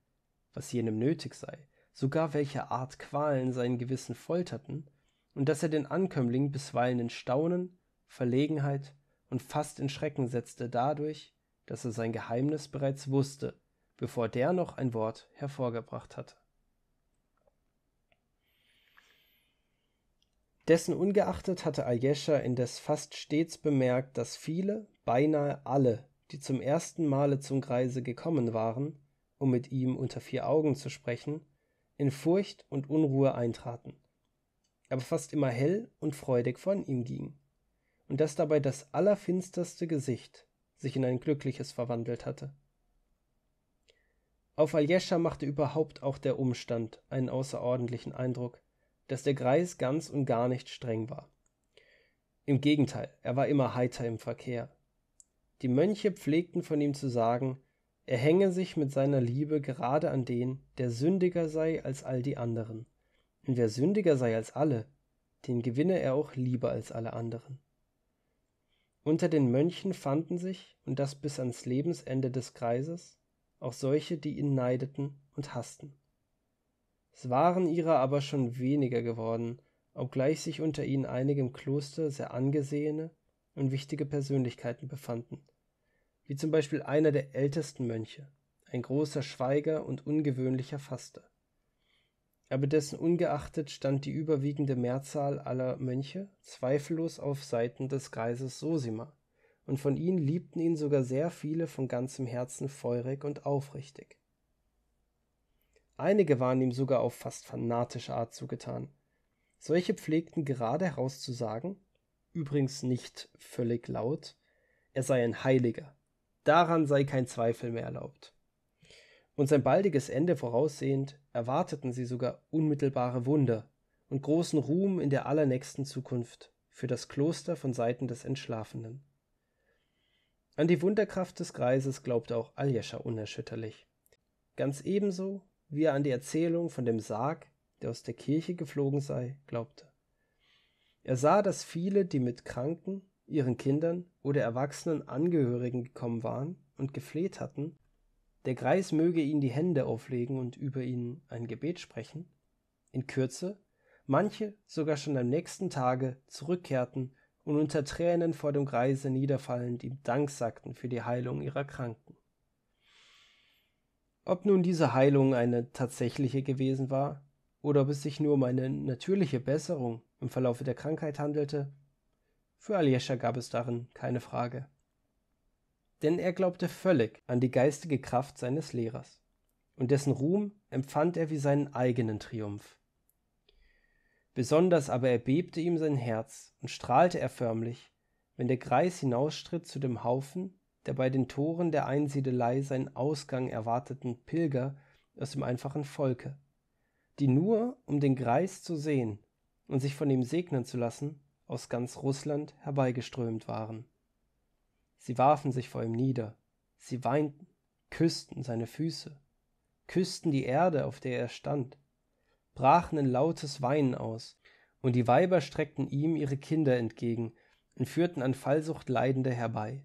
was jenem nötig sei, sogar welche Art Qualen sein Gewissen folterten, und dass er den Ankömmling bisweilen in Staunen, Verlegenheit und fast in Schrecken setzte dadurch, dass er sein Geheimnis bereits wusste, bevor der noch ein Wort hervorgebracht hatte Dessen ungeachtet hatte Ayesha indes fast stets bemerkt, dass viele, beinahe alle, die zum ersten Male zum Greise gekommen waren, um mit ihm unter vier Augen zu sprechen, in Furcht und Unruhe eintraten, aber fast immer hell und freudig von ihm gingen, und dass dabei das allerfinsterste Gesicht sich in ein glückliches verwandelt hatte. Auf Aljescha machte überhaupt auch der Umstand einen außerordentlichen Eindruck, dass der Greis ganz und gar nicht streng war. Im Gegenteil, er war immer heiter im Verkehr. Die Mönche pflegten von ihm zu sagen, er hänge sich mit seiner Liebe gerade an den, der sündiger sei als all die anderen. Und wer sündiger sei als alle, den gewinne er auch lieber als alle anderen. Unter den Mönchen fanden sich, und das bis ans Lebensende des Greises, auch solche, die ihn neideten und hassten. Es waren ihrer aber schon weniger geworden, obgleich sich unter ihnen einige im Kloster sehr angesehene und wichtige Persönlichkeiten befanden, wie zum Beispiel einer der ältesten Mönche, ein großer Schweiger und ungewöhnlicher Faster. Aber dessen ungeachtet stand die überwiegende Mehrzahl aller Mönche zweifellos auf Seiten des Greises Sosima, und von ihnen liebten ihn sogar sehr viele von ganzem Herzen feurig und aufrichtig Einige waren ihm sogar auf fast fanatische Art zugetan. Solche pflegten gerade heraus zu sagen, übrigens nicht völlig laut, er sei ein Heiliger. Daran sei kein Zweifel mehr erlaubt. Und sein baldiges Ende voraussehend, erwarteten sie sogar unmittelbare Wunder und großen Ruhm in der allernächsten Zukunft für das Kloster von Seiten des Entschlafenen. An die Wunderkraft des Greises glaubte auch Aljoscha unerschütterlich. Ganz ebenso wie er an die Erzählung von dem Sarg, der aus der Kirche geflogen sei, glaubte. Er sah, dass viele, die mit Kranken, ihren Kindern oder erwachsenen Angehörigen gekommen waren und gefleht hatten, der Greis möge ihnen die Hände auflegen und über ihnen ein Gebet sprechen, in Kürze manche sogar schon am nächsten Tage zurückkehrten und unter Tränen vor dem Greise niederfallend ihm Dank sagten für die Heilung ihrer Kranken ob nun diese Heilung eine tatsächliche gewesen war oder ob es sich nur um eine natürliche Besserung im Verlaufe der Krankheit handelte, für Aljescha gab es darin keine Frage. Denn er glaubte völlig an die geistige Kraft seines Lehrers, und dessen Ruhm empfand er wie seinen eigenen Triumph. Besonders aber erbebte ihm sein Herz und strahlte er förmlich, wenn der Greis hinausstritt zu dem Haufen der bei den Toren der Einsiedelei seinen Ausgang erwarteten Pilger aus dem einfachen Volke, die nur, um den Greis zu sehen und sich von ihm segnen zu lassen, aus ganz Russland herbeigeströmt waren. Sie warfen sich vor ihm nieder, sie weinten, küssten seine Füße, küssten die Erde, auf der er stand, brachen in lautes Weinen aus, und die Weiber streckten ihm ihre Kinder entgegen und führten an Fallsucht Leidende herbei.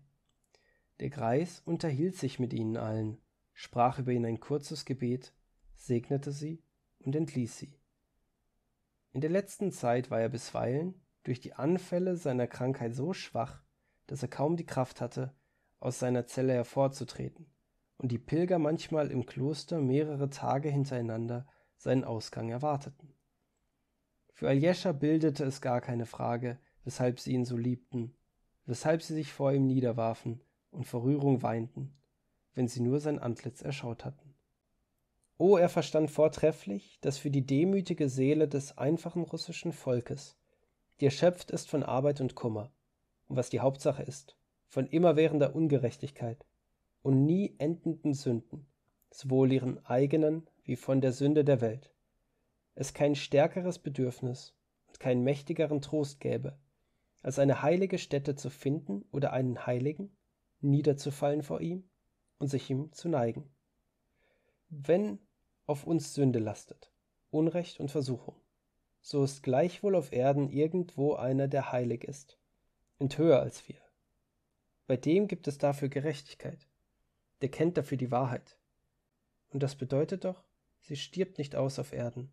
Der Greis unterhielt sich mit ihnen allen, sprach über ihnen ein kurzes Gebet, segnete sie und entließ sie. In der letzten Zeit war er bisweilen durch die Anfälle seiner Krankheit so schwach, dass er kaum die Kraft hatte, aus seiner Zelle hervorzutreten, und die Pilger manchmal im Kloster mehrere Tage hintereinander seinen Ausgang erwarteten. Für Aljescha bildete es gar keine Frage, weshalb sie ihn so liebten, weshalb sie sich vor ihm niederwarfen und vor Rührung weinten, wenn sie nur sein Antlitz erschaut hatten. O, er verstand vortrefflich, dass für die demütige Seele des einfachen russischen Volkes, die erschöpft ist von Arbeit und Kummer, und was die Hauptsache ist, von immerwährender Ungerechtigkeit und nie endenden Sünden, sowohl ihren eigenen wie von der Sünde der Welt, es kein stärkeres Bedürfnis und keinen mächtigeren Trost gäbe, als eine heilige Stätte zu finden oder einen Heiligen, niederzufallen vor ihm und sich ihm zu neigen. Wenn auf uns Sünde lastet, Unrecht und Versuchung, so ist gleichwohl auf Erden irgendwo einer, der heilig ist und höher als wir. Bei dem gibt es dafür Gerechtigkeit, der kennt dafür die Wahrheit. Und das bedeutet doch, sie stirbt nicht aus auf Erden.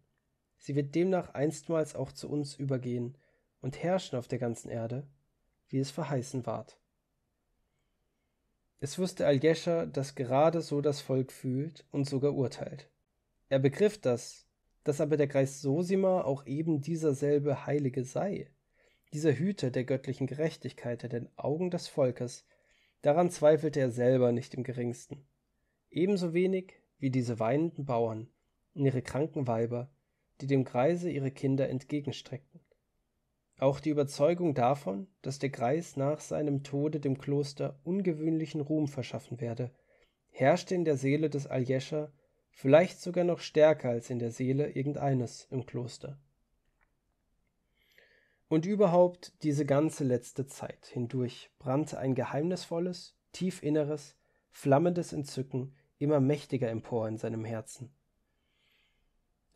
Sie wird demnach einstmals auch zu uns übergehen und herrschen auf der ganzen Erde, wie es verheißen ward. Es wusste Aljescha, dass gerade so das Volk fühlt und sogar urteilt. Er begriff das, dass aber der Kreis Sosima auch eben dieser selbe Heilige sei, dieser Hüter der göttlichen Gerechtigkeit in den Augen des Volkes, daran zweifelte er selber nicht im geringsten. Ebenso wenig wie diese weinenden Bauern und ihre kranken Weiber, die dem Kreise ihre Kinder entgegenstreckten. Auch die Überzeugung davon, dass der Greis nach seinem Tode dem Kloster ungewöhnlichen Ruhm verschaffen werde, herrschte in der Seele des Aljescher, vielleicht sogar noch stärker als in der Seele irgendeines im Kloster. Und überhaupt diese ganze letzte Zeit hindurch brannte ein geheimnisvolles, tiefinneres, flammendes Entzücken immer mächtiger empor in seinem Herzen.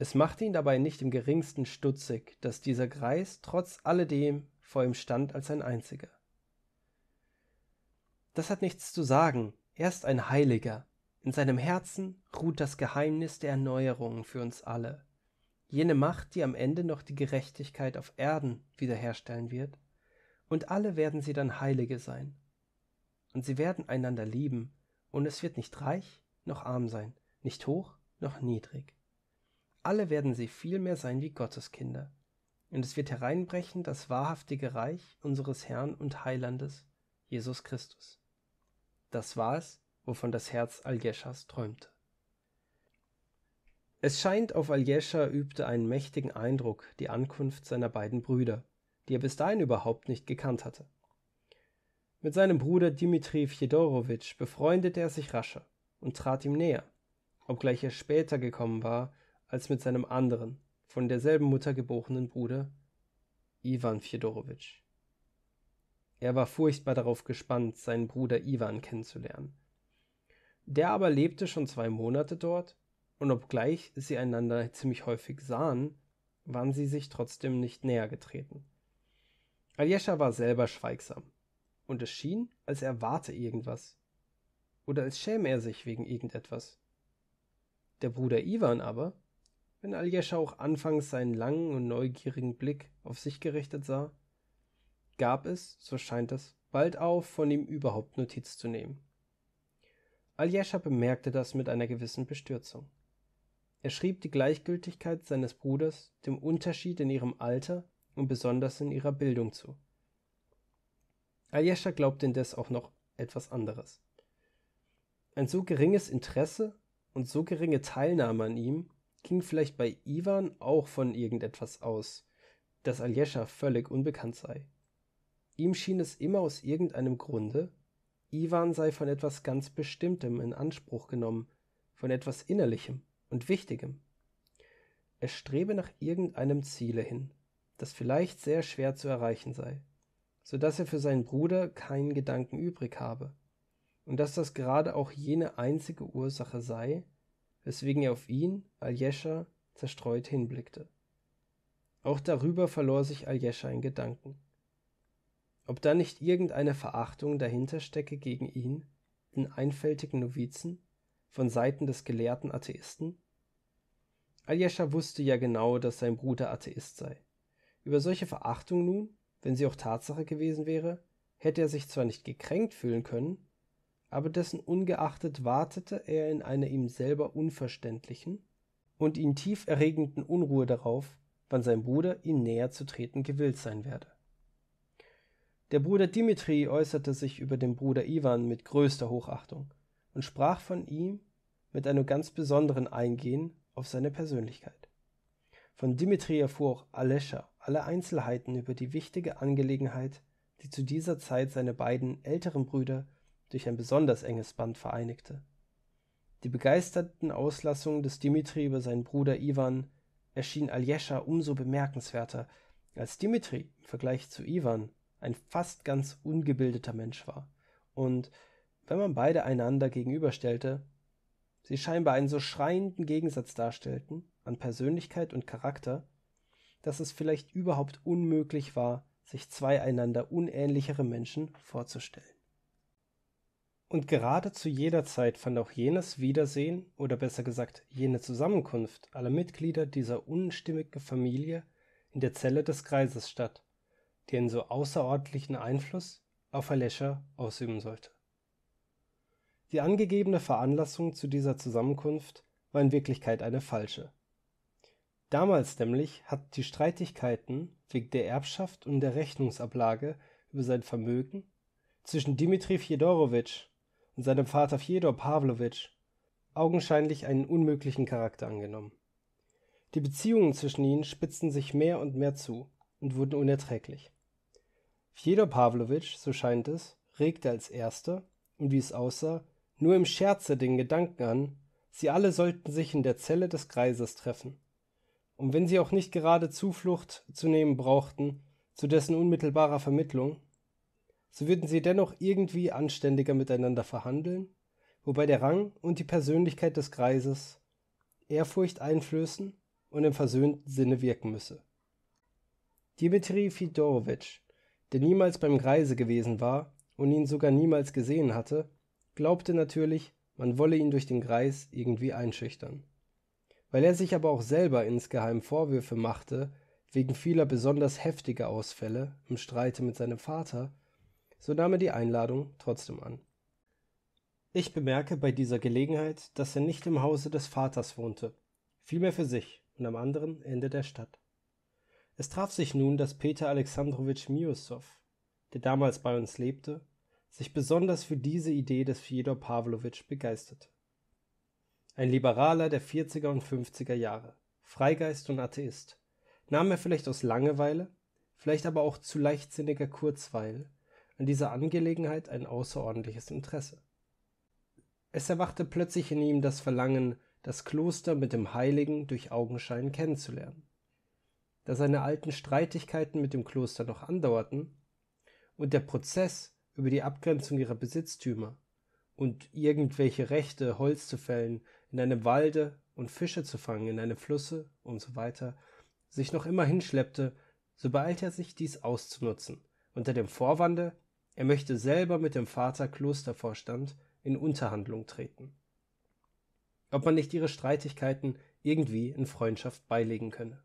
Es machte ihn dabei nicht im geringsten stutzig, dass dieser Greis trotz alledem vor ihm stand als ein einziger. Das hat nichts zu sagen, er ist ein Heiliger. In seinem Herzen ruht das Geheimnis der Erneuerung für uns alle. Jene Macht, die am Ende noch die Gerechtigkeit auf Erden wiederherstellen wird. Und alle werden sie dann Heilige sein. Und sie werden einander lieben, und es wird nicht reich noch arm sein, nicht hoch noch niedrig. Alle werden sie vielmehr sein wie Gotteskinder. Und es wird hereinbrechen das wahrhaftige Reich unseres Herrn und Heilandes, Jesus Christus. Das war es, wovon das Herz Aljeschas träumte. Es scheint, auf Aljescha übte einen mächtigen Eindruck die Ankunft seiner beiden Brüder, die er bis dahin überhaupt nicht gekannt hatte. Mit seinem Bruder Dimitri Fjodorowitsch befreundete er sich rascher und trat ihm näher, obgleich er später gekommen war als mit seinem anderen, von derselben Mutter geborenen Bruder Iwan Fjodorowitsch. Er war furchtbar darauf gespannt, seinen Bruder Iwan kennenzulernen. Der aber lebte schon zwei Monate dort, und obgleich sie einander ziemlich häufig sahen, waren sie sich trotzdem nicht näher getreten. Aljescha war selber schweigsam, und es schien, als erwarte irgendwas. Oder als schäme er sich wegen irgendetwas. Der Bruder Iwan aber, wenn Aljoscha auch anfangs seinen langen und neugierigen Blick auf sich gerichtet sah, gab es, so scheint es, bald auf, von ihm überhaupt Notiz zu nehmen. Aljoscha bemerkte das mit einer gewissen Bestürzung. Er schrieb die Gleichgültigkeit seines Bruders dem Unterschied in ihrem Alter und besonders in ihrer Bildung zu. Aljoscha glaubte indes auch noch etwas anderes. Ein so geringes Interesse und so geringe Teilnahme an ihm ging vielleicht bei Iwan auch von irgendetwas aus, das Aljescha völlig unbekannt sei. Ihm schien es immer aus irgendeinem Grunde, Iwan sei von etwas ganz Bestimmtem in Anspruch genommen, von etwas Innerlichem und Wichtigem. Er strebe nach irgendeinem Ziele hin, das vielleicht sehr schwer zu erreichen sei, so dass er für seinen Bruder keinen Gedanken übrig habe, und dass das gerade auch jene einzige Ursache sei, weswegen er auf ihn, Aljescha, zerstreut hinblickte. Auch darüber verlor sich Aljescha in Gedanken. Ob da nicht irgendeine Verachtung dahinter stecke gegen ihn, den einfältigen Novizen, von Seiten des gelehrten Atheisten? Aljescha wusste ja genau, dass sein Bruder Atheist sei. Über solche Verachtung nun, wenn sie auch Tatsache gewesen wäre, hätte er sich zwar nicht gekränkt fühlen können, aber dessen ungeachtet wartete er in einer ihm selber unverständlichen und ihn tief erregenden Unruhe darauf, wann sein Bruder ihm näher zu treten gewillt sein werde. Der Bruder Dimitri äußerte sich über den Bruder Iwan mit größter Hochachtung und sprach von ihm mit einem ganz besonderen Eingehen auf seine Persönlichkeit. Von Dimitri erfuhr auch Alesha alle Einzelheiten über die wichtige Angelegenheit, die zu dieser Zeit seine beiden älteren Brüder durch ein besonders enges Band vereinigte. Die begeisterten Auslassungen des Dimitri über seinen Bruder Iwan erschienen Aljescha umso bemerkenswerter, als Dimitri im Vergleich zu Iwan ein fast ganz ungebildeter Mensch war und, wenn man beide einander gegenüberstellte, sie scheinbar einen so schreienden Gegensatz darstellten an Persönlichkeit und Charakter, dass es vielleicht überhaupt unmöglich war, sich zwei einander unähnlichere Menschen vorzustellen und gerade zu jeder Zeit fand auch jenes Wiedersehen oder besser gesagt jene Zusammenkunft aller Mitglieder dieser unstimmigen Familie in der Zelle des Kreises statt, die einen so außerordentlichen Einfluss auf Aljoscha ausüben sollte. Die angegebene Veranlassung zu dieser Zusammenkunft war in Wirklichkeit eine falsche. Damals nämlich hatten die Streitigkeiten wegen der Erbschaft und der Rechnungsablage über sein Vermögen zwischen Dmitri Fjodorowitsch und seinem Vater Fjodor Pawlowitsch augenscheinlich einen unmöglichen Charakter angenommen. Die Beziehungen zwischen ihnen spitzten sich mehr und mehr zu und wurden unerträglich. Fjodor Pawlowitsch, so scheint es, regte als Erster und wie es aussah, nur im Scherze den Gedanken an, sie alle sollten sich in der Zelle des Greises treffen. Und wenn sie auch nicht gerade Zuflucht zu nehmen brauchten, zu dessen unmittelbarer Vermittlung, so würden sie dennoch irgendwie anständiger miteinander verhandeln, wobei der Rang und die Persönlichkeit des Greises Ehrfurcht einflößen und im versöhnten Sinne wirken müsse. Dimitri Fidorowitsch, der niemals beim Greise gewesen war und ihn sogar niemals gesehen hatte, glaubte natürlich, man wolle ihn durch den Greis irgendwie einschüchtern. Weil er sich aber auch selber insgeheim Vorwürfe machte, wegen vieler besonders heftiger Ausfälle im Streite mit seinem Vater, so nahm er die Einladung trotzdem an. Ich bemerke bei dieser Gelegenheit, dass er nicht im Hause des Vaters wohnte, vielmehr für sich und am anderen Ende der Stadt. Es traf sich nun, dass Peter Alexandrowitsch Miussow, der damals bei uns lebte, sich besonders für diese Idee des Fjodor Pawlowitsch begeisterte. Ein Liberaler der 40er und 50er Jahre, Freigeist und Atheist, nahm er vielleicht aus Langeweile, vielleicht aber auch zu leichtsinniger Kurzweil an dieser Angelegenheit ein außerordentliches Interesse. Es erwachte plötzlich in ihm das Verlangen, das Kloster mit dem Heiligen durch Augenschein kennenzulernen. Da seine alten Streitigkeiten mit dem Kloster noch andauerten und der Prozess über die Abgrenzung ihrer Besitztümer und irgendwelche Rechte, Holz zu fällen, in einem Walde und Fische zu fangen, in einem Flusse usw., sich noch immer hinschleppte, so beeilte er sich, dies auszunutzen unter dem Vorwande, er möchte selber mit dem Vater Klostervorstand in Unterhandlung treten. Ob man nicht ihre Streitigkeiten irgendwie in Freundschaft beilegen könne.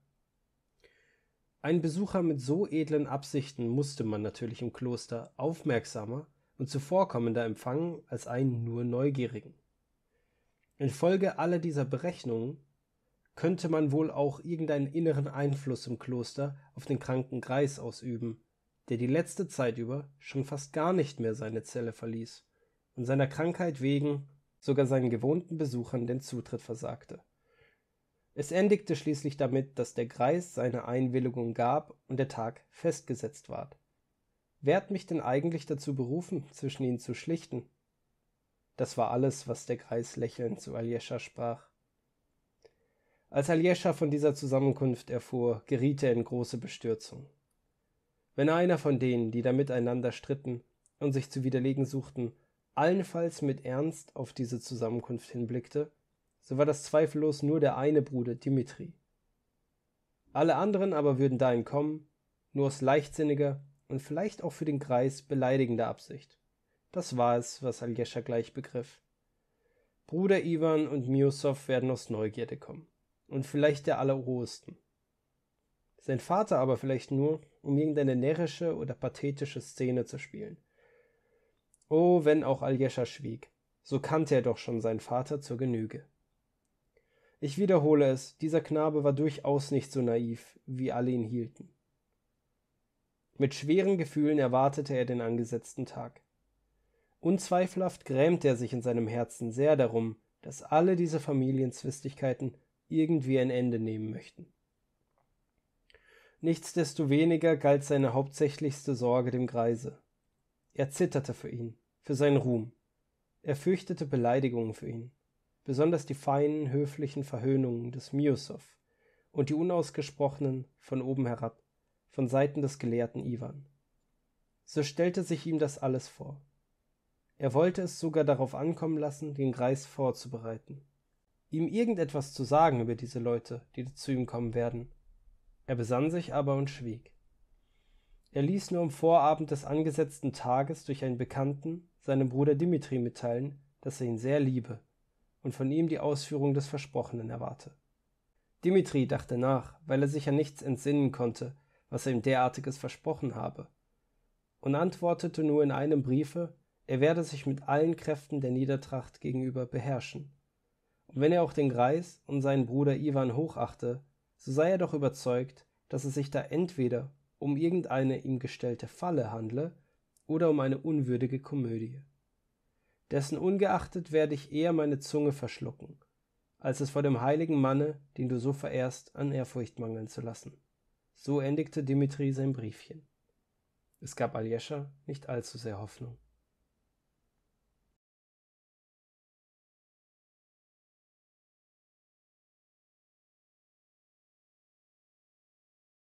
Einen Besucher mit so edlen Absichten musste man natürlich im Kloster aufmerksamer und zuvorkommender empfangen als einen nur Neugierigen. Infolge aller dieser Berechnungen könnte man wohl auch irgendeinen inneren Einfluss im Kloster auf den kranken Greis ausüben der die letzte Zeit über schon fast gar nicht mehr seine Zelle verließ und seiner Krankheit wegen sogar seinen gewohnten Besuchern den Zutritt versagte. Es endigte schließlich damit, dass der Greis seine Einwilligung gab und der Tag festgesetzt ward. Wer hat mich denn eigentlich dazu berufen, zwischen ihnen zu schlichten? Das war alles, was der Greis lächelnd zu Aljescha sprach. Als Aljescha von dieser Zusammenkunft erfuhr, geriet er in große Bestürzung wenn einer von denen die da miteinander stritten und sich zu widerlegen suchten allenfalls mit ernst auf diese zusammenkunft hinblickte so war das zweifellos nur der eine bruder Dimitri. alle anderen aber würden dahin kommen nur aus leichtsinniger und vielleicht auch für den greis beleidigender absicht das war es was aljoscha gleich begriff bruder iwan und Miosow werden aus neugierde kommen und vielleicht der allerrohesten sein vater aber vielleicht nur um irgendeine närrische oder pathetische Szene zu spielen. Oh, wenn auch Aljescha schwieg, so kannte er doch schon seinen Vater zur Genüge. Ich wiederhole es, dieser Knabe war durchaus nicht so naiv, wie alle ihn hielten. Mit schweren Gefühlen erwartete er den angesetzten Tag. Unzweifelhaft grämte er sich in seinem Herzen sehr darum, dass alle diese Familienzwistigkeiten irgendwie ein Ende nehmen möchten. Nichtsdestoweniger galt seine hauptsächlichste Sorge dem Greise. Er zitterte für ihn, für seinen Ruhm. Er fürchtete Beleidigungen für ihn, besonders die feinen, höflichen Verhöhnungen des Miussow und die unausgesprochenen von oben herab, von Seiten des gelehrten Iwan. So stellte sich ihm das alles vor. Er wollte es sogar darauf ankommen lassen, den Greis vorzubereiten. Ihm irgendetwas zu sagen über diese Leute, die zu ihm kommen werden, er besann sich aber und schwieg er ließ nur am vorabend des angesetzten tages durch einen bekannten seinem bruder dmitri mitteilen daß er ihn sehr liebe und von ihm die ausführung des versprochenen erwarte dmitri dachte nach weil er sich an nichts entsinnen konnte was er ihm derartiges versprochen habe und antwortete nur in einem briefe er werde sich mit allen kräften der niedertracht gegenüber beherrschen und wenn er auch den greis und seinen bruder iwan hochachte so sei er doch überzeugt, dass es sich da entweder um irgendeine ihm gestellte Falle handle oder um eine unwürdige Komödie. Dessen ungeachtet werde ich eher meine Zunge verschlucken, als es vor dem heiligen Manne, den du so verehrst, an Ehrfurcht mangeln zu lassen. So endigte Dimitri sein Briefchen. Es gab Aljescha nicht allzu sehr Hoffnung.